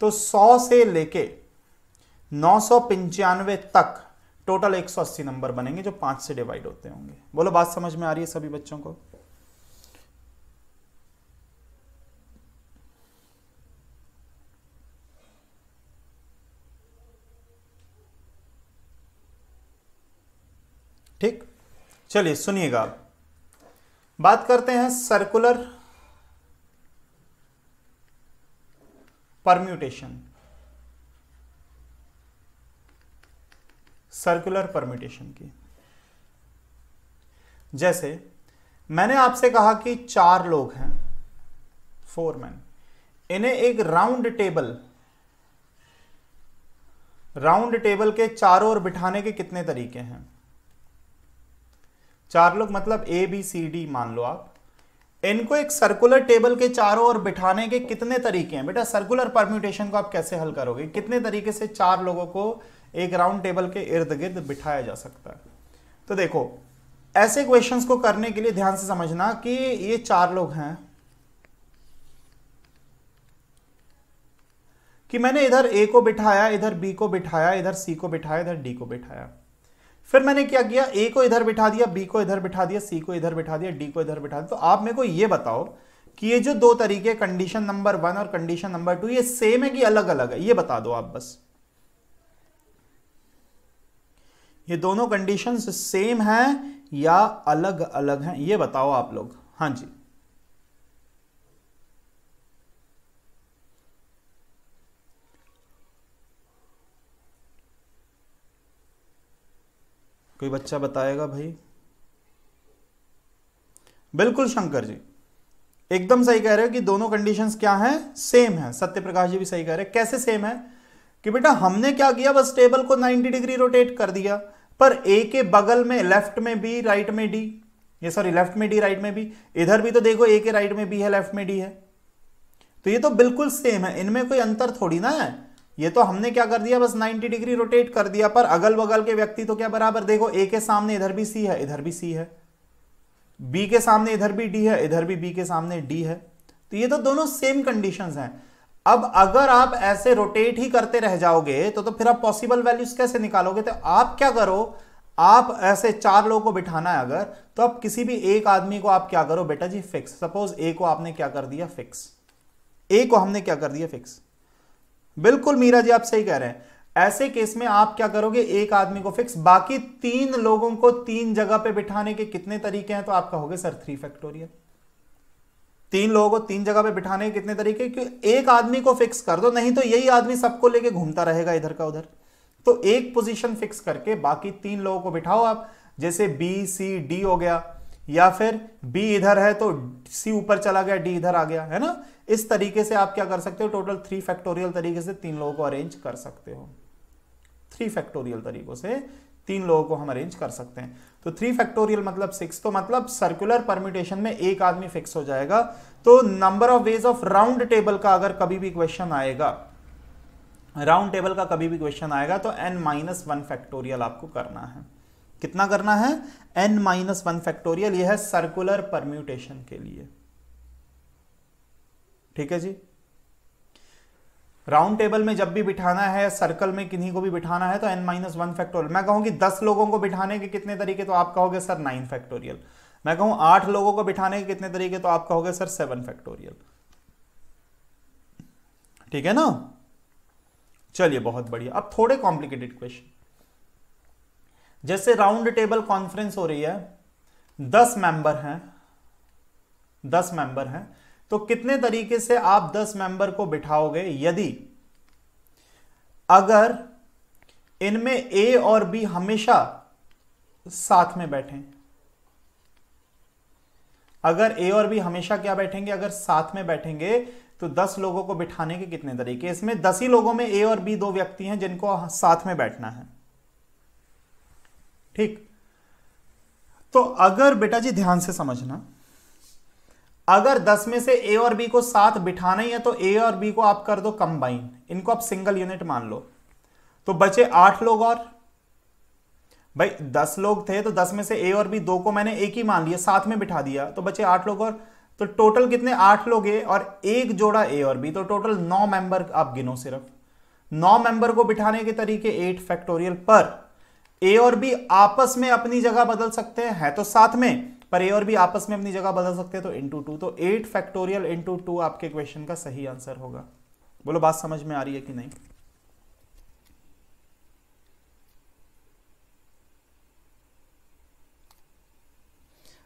तो सौ से लेके नौ सौ पंचानवे तक टोटल एक सौ अस्सी नंबर बनेंगे जो पांच से डिवाइड होते होंगे बोलो बात समझ में आ रही है सभी बच्चों को चलिए सुनिएगा आप बात करते हैं सर्कुलर परम्यूटेशन सर्कुलर परम्यूटेशन की जैसे मैंने आपसे कहा कि चार लोग हैं फोर मैन इन्हें एक राउंड टेबल राउंड टेबल के चारों ओर बिठाने के कितने तरीके हैं चार लोग मतलब ए बी सी डी मान लो आप इनको एक सर्कुलर टेबल के चारों ओर बिठाने के कितने तरीके हैं बेटा सर्कुलर परम्यूटेशन को आप कैसे हल करोगे कितने तरीके से चार लोगों को एक राउंड टेबल के इर्द गिर्द बिठाया जा सकता है तो देखो ऐसे क्वेश्चंस को करने के लिए ध्यान से समझना कि ये चार लोग हैं कि मैंने इधर ए को बिठाया इधर बी को बिठाया इधर सी को बिठाया इधर डी को बिठाया फिर मैंने क्या किया ए को इधर बिठा दिया बी को इधर बिठा दिया सी को इधर बिठा दिया डी को इधर बिठा दिया तो आप मेरे को ये बताओ कि ये जो दो तरीके कंडीशन नंबर वन और कंडीशन नंबर टू ये सेम है कि अलग अलग है ये बता दो आप बस ये दोनों कंडीशन सेम हैं या अलग अलग हैं ये बताओ आप लोग हाँ जी कोई बच्चा बताएगा भाई बिल्कुल शंकर जी एकदम सही कह रहे हो कि दोनों कंडीशंस क्या हैं सेम है सत्य प्रकाश जी भी सही कह रहे हैं कैसे सेम है कि बेटा हमने क्या किया बस टेबल को 90 डिग्री रोटेट कर दिया पर ए के बगल में लेफ्ट में बी राइट में डी ये सॉरी लेफ्ट में डी राइट में बी इधर भी तो देखो ए के राइट में बी है लेफ्ट में डी है तो ये तो बिल्कुल सेम है इनमें कोई अंतर थोड़ी ना है ये तो हमने क्या कर दिया बस 90 डिग्री रोटेट कर दिया पर अगल बगल के व्यक्ति तो क्या बराबर देखो ए के सामने इधर भी सी है इधर भी सी है बी के सामने इधर भी डी है इधर भी बी के सामने डी है तो ये तो दोनों सेम कंडीशंस हैं अब अगर आप ऐसे रोटेट ही करते रह जाओगे तो तो फिर आप पॉसिबल वैल्यूज कैसे निकालोगे तो आप क्या करो आप ऐसे चार लोगों को बिठाना है अगर तो आप किसी भी एक आदमी को आप क्या करो बेटा जी फिक्स सपोज ए को आपने क्या कर दिया फिक्स ए को हमने क्या कर दिया फिक्स बिल्कुल मीरा जी आप सही कह रहे हैं ऐसे केस में आप क्या करोगे एक आदमी को फिक्स बाकी तीन लोगों को तीन जगह पे बिठाने के कितने तरीके हैं तो आप कहोगे सर थ्री फैक्टोरियल तीन लोगों को तीन जगह पे बिठाने के कितने तरीके क्यों एक आदमी को फिक्स कर दो नहीं तो यही आदमी सबको लेके घूमता रहेगा इधर का उधर तो एक पोजीशन फिक्स करके बाकी तीन लोगों को बिठाओ आप जैसे बी सी डी हो गया या फिर बी इधर है तो सी ऊपर चला गया डी इधर आ गया है ना इस तरीके से आप क्या कर सकते हो टोटल थ्री फैक्टोरियल तरीके से तीन लोगों को अरेंज कर सकते हो थ्री फैक्टोरियल तरीकों से तीन लोगों को हम अरेंज कर सकते हैं तो थ्री फैक्टोरियल मतलब सिक्स तो मतलब सर्कुलर परम्यूटेशन में एक आदमी फिक्स हो जाएगा तो number of ways of round table का अगर कभी भी क्वेश्चन आएगा राउंड टेबल का कभी भी क्वेश्चन आएगा तो एन माइनस वन फैक्टोरियल आपको करना है कितना करना है एन माइनस वन फैक्टोरियल यह है सर्कुलर परम्यूटेशन के लिए ठीक है जी राउंड टेबल में जब भी बिठाना है सर्कल में किन्हीं को भी बिठाना है तो एन माइनस वन फैक्टोरियल मैं कहूँ कि दस लोगों को बिठाने के कितने तरीके तो आप कहोगे सर नाइन फैक्टोरियल मैं कहूँ आठ लोगों को बिठाने के कितने तरीके तो आप कहोगे सर सेवन फैक्टोरियल ठीक है ना चलिए बहुत बढ़िया अब थोड़े कॉम्प्लिकेटेड क्वेश्चन जैसे राउंड टेबल कॉन्फ्रेंस हो रही है दस मेंबर हैं दस मेंबर हैं तो कितने तरीके से आप 10 मेंबर को बिठाओगे यदि अगर इनमें ए और बी हमेशा साथ में बैठे अगर ए और बी हमेशा क्या बैठेंगे अगर साथ में बैठेंगे तो 10 लोगों को बिठाने के कितने तरीके इसमें 10 ही लोगों में ए और बी दो व्यक्ति हैं जिनको साथ में बैठना है ठीक तो अगर बेटा जी ध्यान से समझना अगर 10 में से ए और बी को साथ बिठाना ही है तो ए और बी को आप कर दो कंबाइन इनको आप सिंगल यूनिट मान लो तो बचे आठ लोग और भाई दस लोग थे तो दस में से ए और बी दो को मैंने एक ही मान लिया साथ में बिठा दिया तो बचे आठ लोग और तो टोटल कितने आठ लोग ए और एक जोड़ा ए और बी तो टोटल नौ मेंबर आप गिनो सिर्फ नौ मेंबर को बिठाने के तरीके एट फैक्टोरियल पर ए और बी आपस में अपनी जगह बदल सकते हैं है तो साथ में पर ए और बी आपस में अपनी जगह बदल सकते हैं तो इंटू टू तो एट फैक्टोरियल इंटू टू आपके क्वेश्चन का सही आंसर होगा बोलो बात समझ में आ रही है कि नहीं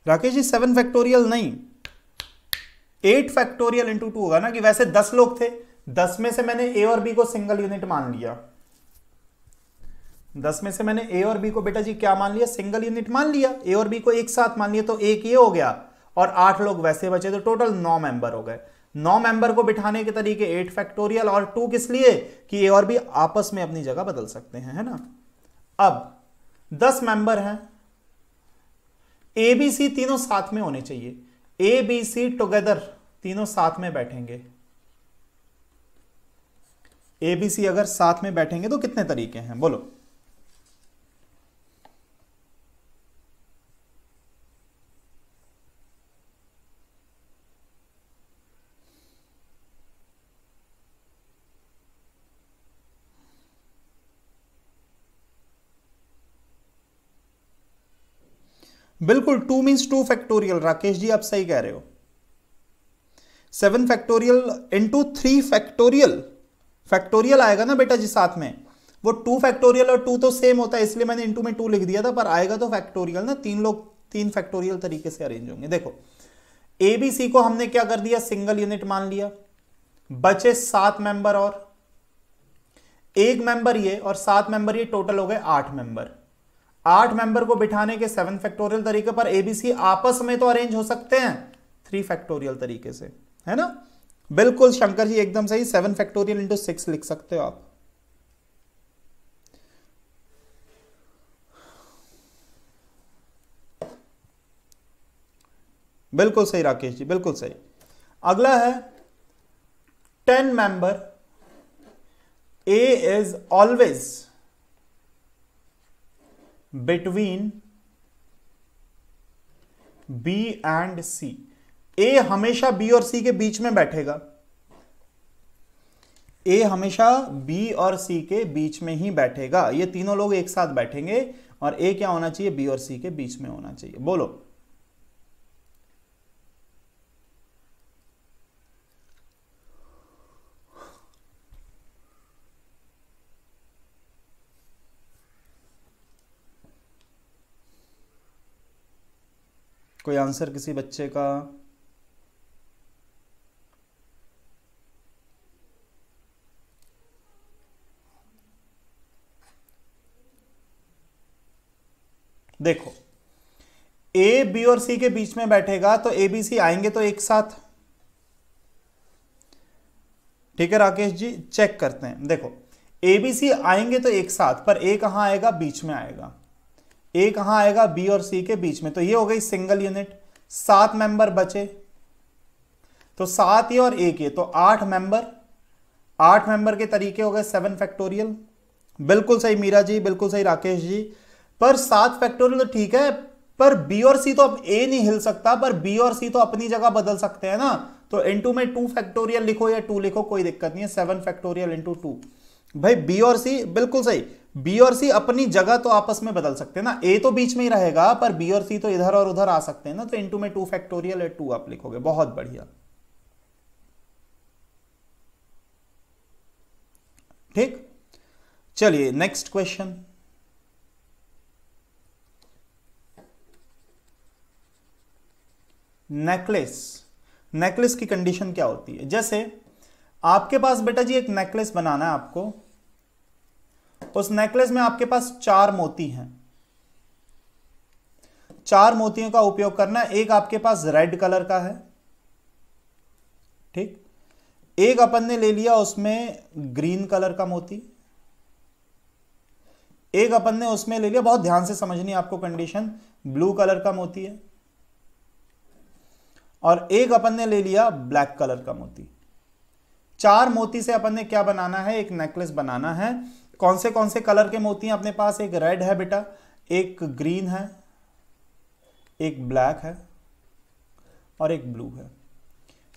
राकेश जी सेवन फैक्टोरियल नहीं एट फैक्टोरियल इंटू टू होगा ना कि वैसे दस लोग थे दस में से मैंने ए और बी को सिंगल यूनिट मान लिया दस में से मैंने ए और बी को बेटा जी क्या मान लिया सिंगल यूनिट मान लिया ए और बी को एक साथ मान लिया तो एक ये हो गया और आठ लोग वैसे बचे तो टोटल नौ मेंबर हो गए नौ मेंबर को बिठाने के तरीके एट फैक्टोरियल और टू किस लिए कि ए और बी आपस में अपनी जगह बदल सकते हैं है ना अब दस मेंबर हैं ए बी सी तीनों साथ में होने चाहिए ए बी सी टुगेदर तीनों साथ में बैठेंगे ए बी सी अगर साथ में बैठेंगे तो कितने तरीके हैं बोलो बिल्कुल two means two factorial Rakesh ji आप सही कह रहे हो seven factorial into three factorial factorial आएगा ना बेटा जी साथ में वो टू फैक्टोरियल और टू तो सेम होता है इसलिए मैंने इंटू में टू लिख दिया था पर आएगा तो फैक्टोरियल ना तीन लोग तीन फैक्टोरियल तरीके से अरेंज होंगे देखो ए बी सी को हमने क्या कर दिया सिंगल यूनिट मान लिया बचे सात मेंबर और एक मेंबर ये और सात मेंबर ये टोटल हो गए आठ मेंबर आठ मेंबर को बिठाने के सेवन फैक्टोरियल तरीके पर एबीसी आपस में तो अरेंज हो सकते हैं थ्री फैक्टोरियल तरीके से है ना बिल्कुल शंकर जी एकदम सही सेवन फैक्टोरियल इंटू सिक्स लिख सकते हो आप बिल्कुल सही राकेश जी बिल्कुल सही अगला है ten member A is always between B and C A हमेशा बी और सी के बीच में बैठेगा ए हमेशा बी और सी के बीच में ही बैठेगा ये तीनों लोग एक साथ बैठेंगे और ए क्या होना चाहिए बी और सी के बीच में होना चाहिए बोलो कोई आंसर किसी बच्चे का देखो ए बी और सी के बीच में बैठेगा तो ए बी सी आएंगे तो एक साथ ठीक है राकेश जी चेक करते हैं देखो ए बी सी आएंगे तो एक साथ पर ए कहां आएगा बीच में आएगा ए कहां आएगा बी और सी के बीच में तो ये हो गई सिंगल यूनिट सात मेंबर बचे तो सात ये और एक ये तो आठ मेंबर आठ मेंबर के तरीके हो गए सेवन फैक्टोरियल बिल्कुल सही मीरा जी बिल्कुल सही राकेश जी पर सात फैक्टोरियल तो ठीक है पर बी और सी तो अब ए नहीं हिल सकता पर बी और सी तो अपनी जगह बदल सकते हैं ना तो इनटू में टू फैक्टोरियल लिखो या टू लिखो कोई दिक्कत नहीं है सेवन फैक्टोरियल इंटू टू भाई बी और सी बिल्कुल सही बी और सी अपनी जगह तो आपस में बदल सकते हैं ना ए तो बीच में ही रहेगा पर बी और सी तो इधर और उधर आ सकते हैं ना तो इनटू में टू फैक्टोरियल है टू आप लिखोगे बहुत बढ़िया ठीक चलिए नेक्स्ट क्वेश्चन नेकलेस नेकलेस की कंडीशन क्या होती है जैसे आपके पास बेटा जी एक नेकलेस बनाना है आपको तो उस नेकलेस में आपके पास चार मोती हैं चार मोतियों का उपयोग करना एक आपके पास रेड कलर का है ठीक एक अपन ने ले लिया उसमें ग्रीन कलर का मोती एक अपन ने उसमें ले लिया बहुत ध्यान से समझनी आपको कंडीशन ब्लू कलर का मोती है और एक अपन ने ले लिया ब्लैक कलर का मोती चार मोती से अपन ने क्या बनाना है एक नेकलेस बनाना है कौन से कौन से कलर के मोती हैं अपने पास एक रेड है बेटा एक ग्रीन है एक ब्लैक है और एक ब्लू है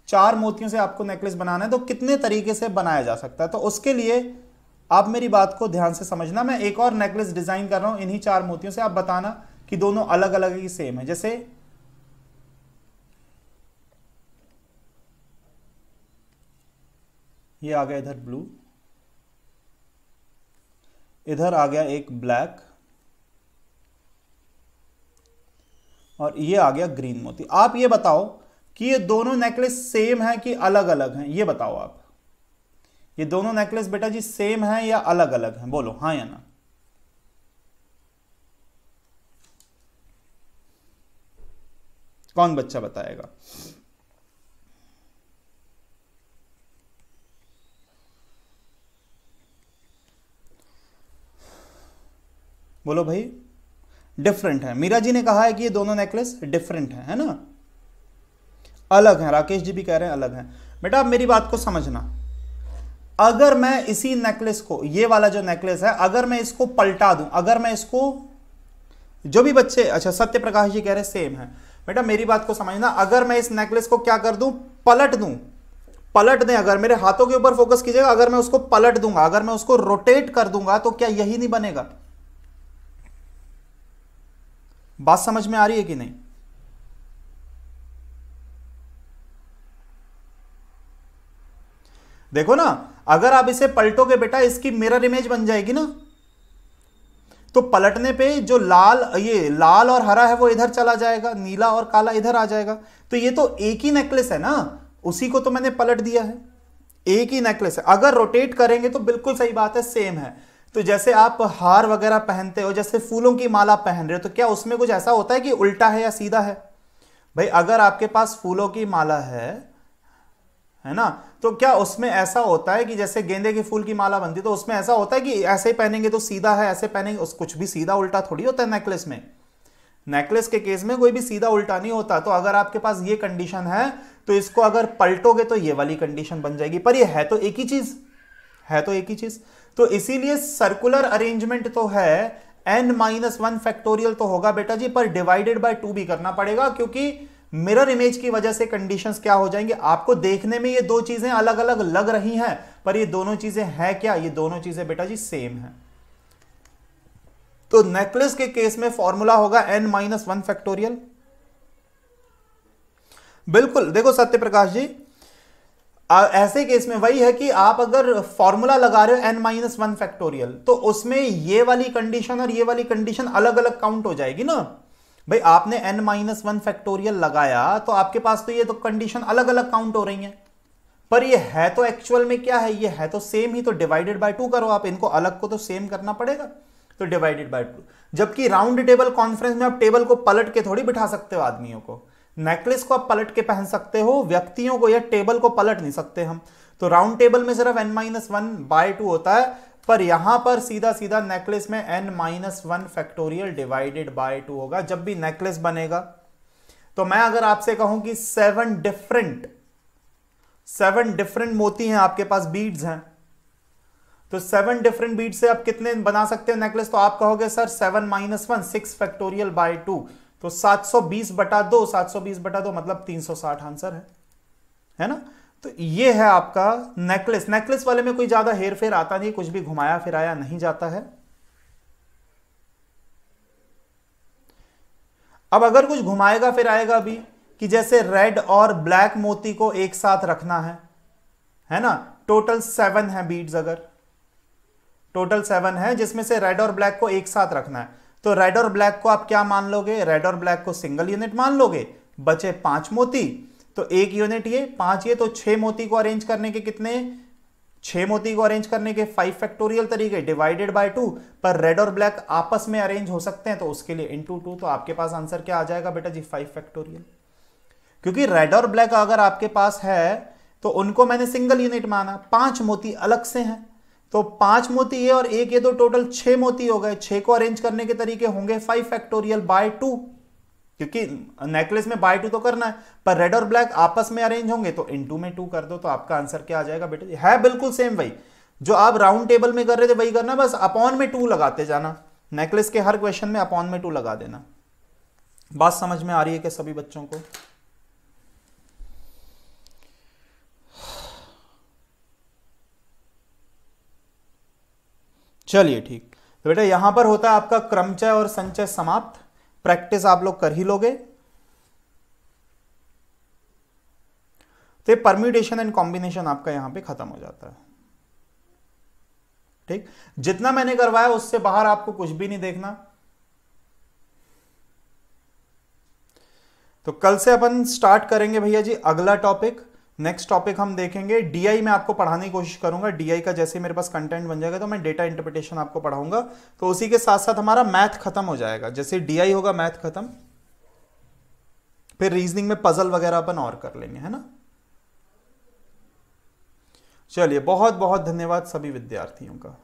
चार मोतियों से आपको नेकलेस बनाना है तो कितने तरीके से बनाया जा सकता है तो उसके लिए आप मेरी बात को ध्यान से समझना मैं एक और नेकलेस डिजाइन कर रहा हूं इन्हीं चार मोतियों से आप बताना कि दोनों अलग अलग ही सेम है जैसे ये आ गया इधर ब्लू इधर आ गया एक ब्लैक और ये आ गया ग्रीन मोती आप ये बताओ कि ये दोनों नेकलेस सेम है कि अलग अलग हैं ये बताओ आप ये दोनों नेकलेस बेटा जी सेम है या अलग अलग हैं बोलो हाँ या ना कौन बच्चा बताएगा बोलो भाई डिफरेंट है मीरा जी ने कहा है कि ये दोनों नेकलेस डिफरेंट है है ना अलग है राकेश जी भी कह रहे हैं अलग है बेटा आप मेरी बात को समझना अगर मैं इसी नेकलेस को ये वाला जो नेकलेस है अगर मैं इसको पलटा दूं अगर मैं इसको जो भी बच्चे अच्छा सत्य प्रकाश जी कह रहे सेम है बेटा मेरी बात को समझना अगर मैं इस नेकलेस को क्या कर दूं पलट दूं पलट दें अगर मेरे हाथों के ऊपर फोकस कीजिएगा अगर मैं उसको पलट दूंगा अगर मैं उसको रोटेट कर दूंगा तो क्या यही नहीं बनेगा बात समझ में आ रही है कि नहीं देखो ना अगर आप इसे पलटोगे बेटा इसकी मिरर इमेज बन जाएगी ना तो पलटने पे जो लाल ये लाल और हरा है वो इधर चला जाएगा नीला और काला इधर आ जाएगा तो ये तो एक ही नेकलेस है ना उसी को तो मैंने पलट दिया है एक ही नेकलेस है अगर रोटेट करेंगे तो बिल्कुल सही बात है सेम है तो जैसे आप हार वगैरह पहनते हो जैसे फूलों की माला पहन रहे हो तो क्या उसमें कुछ ऐसा होता है कि उल्टा है या सीधा है भाई अगर आपके पास फूलों की माला है है ना तो क्या उसमें ऐसा होता है कि जैसे गेंदे के फूल की माला बनती है तो उसमें ऐसा होता है कि ऐसे ही पहनेंगे तो सीधा है ऐसे पहनेंगे उस कुछ भी सीधा उल्टा थोड़ी होता है नेकलेस में नेकलेस के केस में कोई भी सीधा उल्टा नहीं होता तो अगर आपके पास ये कंडीशन है तो इसको अगर पलटोगे तो ये वाली कंडीशन बन जाएगी पर ये है तो एक ही चीज है तो एक ही चीज तो इसीलिए सर्कुलर अरेंजमेंट तो है एन माइनस वन फैक्टोरियल तो होगा बेटा जी पर डिवाइडेड बाय टू भी करना पड़ेगा क्योंकि मिरर इमेज की वजह से कंडीशंस क्या हो जाएंगे आपको देखने में ये दो चीजें अलग अलग लग रही हैं पर ये दोनों चीजें हैं क्या ये दोनों चीजें बेटा जी सेम है तो नेकलेस के केस में फॉर्मूला होगा एन माइनस वन फैक्टोरियल बिल्कुल देखो सत्य प्रकाश जी ऐसे केस में वही है कि आप अगर फॉर्मूला लगा रहे हो एन माइनस वन फैक्टोरियल तो उसमें ये वाली कंडीशन और ये वाली कंडीशन अलग अलग काउंट हो जाएगी ना भाई आपने एन माइनस वन फैक्टोरियल लगाया तो आपके पास तो ये तो कंडीशन अलग अलग काउंट हो रही है पर ये है तो एक्चुअल में क्या है ये है तो सेम ही तो डिवाइडेड बाय टू करो आप इनको अलग को तो सेम करना पड़ेगा तो डिवाइडेड बाय टू जबकि राउंड टेबल कॉन्फ्रेंस में आप टेबल को पलट के थोड़ी बिठा सकते हो आदमियों को नेकलेस को आप पलट के पहन सकते हो व्यक्तियों को या टेबल को पलट नहीं सकते हम तो राउंड टेबल में सिर्फ N minus one by two होता है पर यहां पर सीधा सीधा नेकलेस में N minus one factorial divided by two होगा जब भी नेकलेस बनेगा तो मैं अगर आपसे कहूं कि सेवन डिफरेंट सेवन डिफरेंट मोती हैं आपके पास बीड्स हैं तो सेवन डिफरेंट बीट से आप कितने बना सकते हो नेकलेस तो आप कहोगे sir seven minus one six factorial by two तो 720 बटा दो 720 बटा दो मतलब 360 आंसर है है ना तो ये है आपका नेकलेस नेकलेस वाले में कोई ज्यादा हेर फेर आता नहीं कुछ भी घुमाया फिराया नहीं जाता है अब अगर कुछ घुमाएगा फिर आएगा भी कि जैसे रेड और ब्लैक मोती को एक साथ रखना है है ना टोटल सेवन है बीड्स अगर टोटल सेवन है जिसमें से रेड और ब्लैक को एक साथ रखना है तो रेड और ब्लैक को आप क्या मान लोगे रेड और ब्लैक को सिंगल यूनिट मान लोगे बचे पांच मोती तो एक यूनिट ये पांच ये तो छह मोती को अरेंज करने के कितने छह मोती को अरेंज करने के फाइव फैक्टोरियल तरीके डिवाइडेड बाय टू पर रेड और ब्लैक आपस में अरेंज हो सकते हैं तो उसके लिए इंटू टू तो आपके पास आंसर क्या आ जाएगा बेटा जी फाइव फैक्टोरियल क्योंकि रेड और ब्लैक अगर आपके पास है तो उनको मैंने सिंगल यूनिट माना पांच मोती अलग से हैं तो पांच मोती ये और एक ये तो टोटल छह मोती हो गए छह को अरेंज करने के तरीके होंगे फाइव फैक्टोरियल बाय टू क्योंकि नेकलेस में बाय टू तो करना है पर रेड और ब्लैक आपस में अरेंज होंगे तो इन टू में टू कर दो तो आपका आंसर क्या आ जाएगा बेटे है बिल्कुल सेम वही जो आप राउंड टेबल में कर रहे थे वही करना बस अपॉन में टू लगाते जाना नेकलेस के हर क्वेश्चन में अपॉन में टू लगा देना बात समझ में आ रही है कि सभी बच्चों को चलिए ठीक तो बेटा यहां पर होता है आपका क्रमचय और संचय समाप्त प्रैक्टिस आप लोग कर ही लोगे तो परम्यूटेशन एंड कॉम्बिनेशन आपका यहां पे खत्म हो जाता है ठीक जितना मैंने करवाया उससे बाहर आपको कुछ भी नहीं देखना तो कल से अपन स्टार्ट करेंगे भैया जी अगला टॉपिक नेक्स्ट टॉपिक हम देखेंगे डीआई में आपको पढ़ाने की कोशिश करूंगा डीआई का जैसे मेरे पास कंटेंट बन जाएगा तो मैं डेटा इंटरप्रिटेशन आपको पढ़ाऊंगा तो उसी के साथ साथ हमारा मैथ खत्म हो जाएगा जैसे डीआई होगा मैथ खत्म फिर रीजनिंग में पजल वगैरह अपन और कर लेंगे है ना चलिए बहुत बहुत धन्यवाद सभी विद्यार्थियों का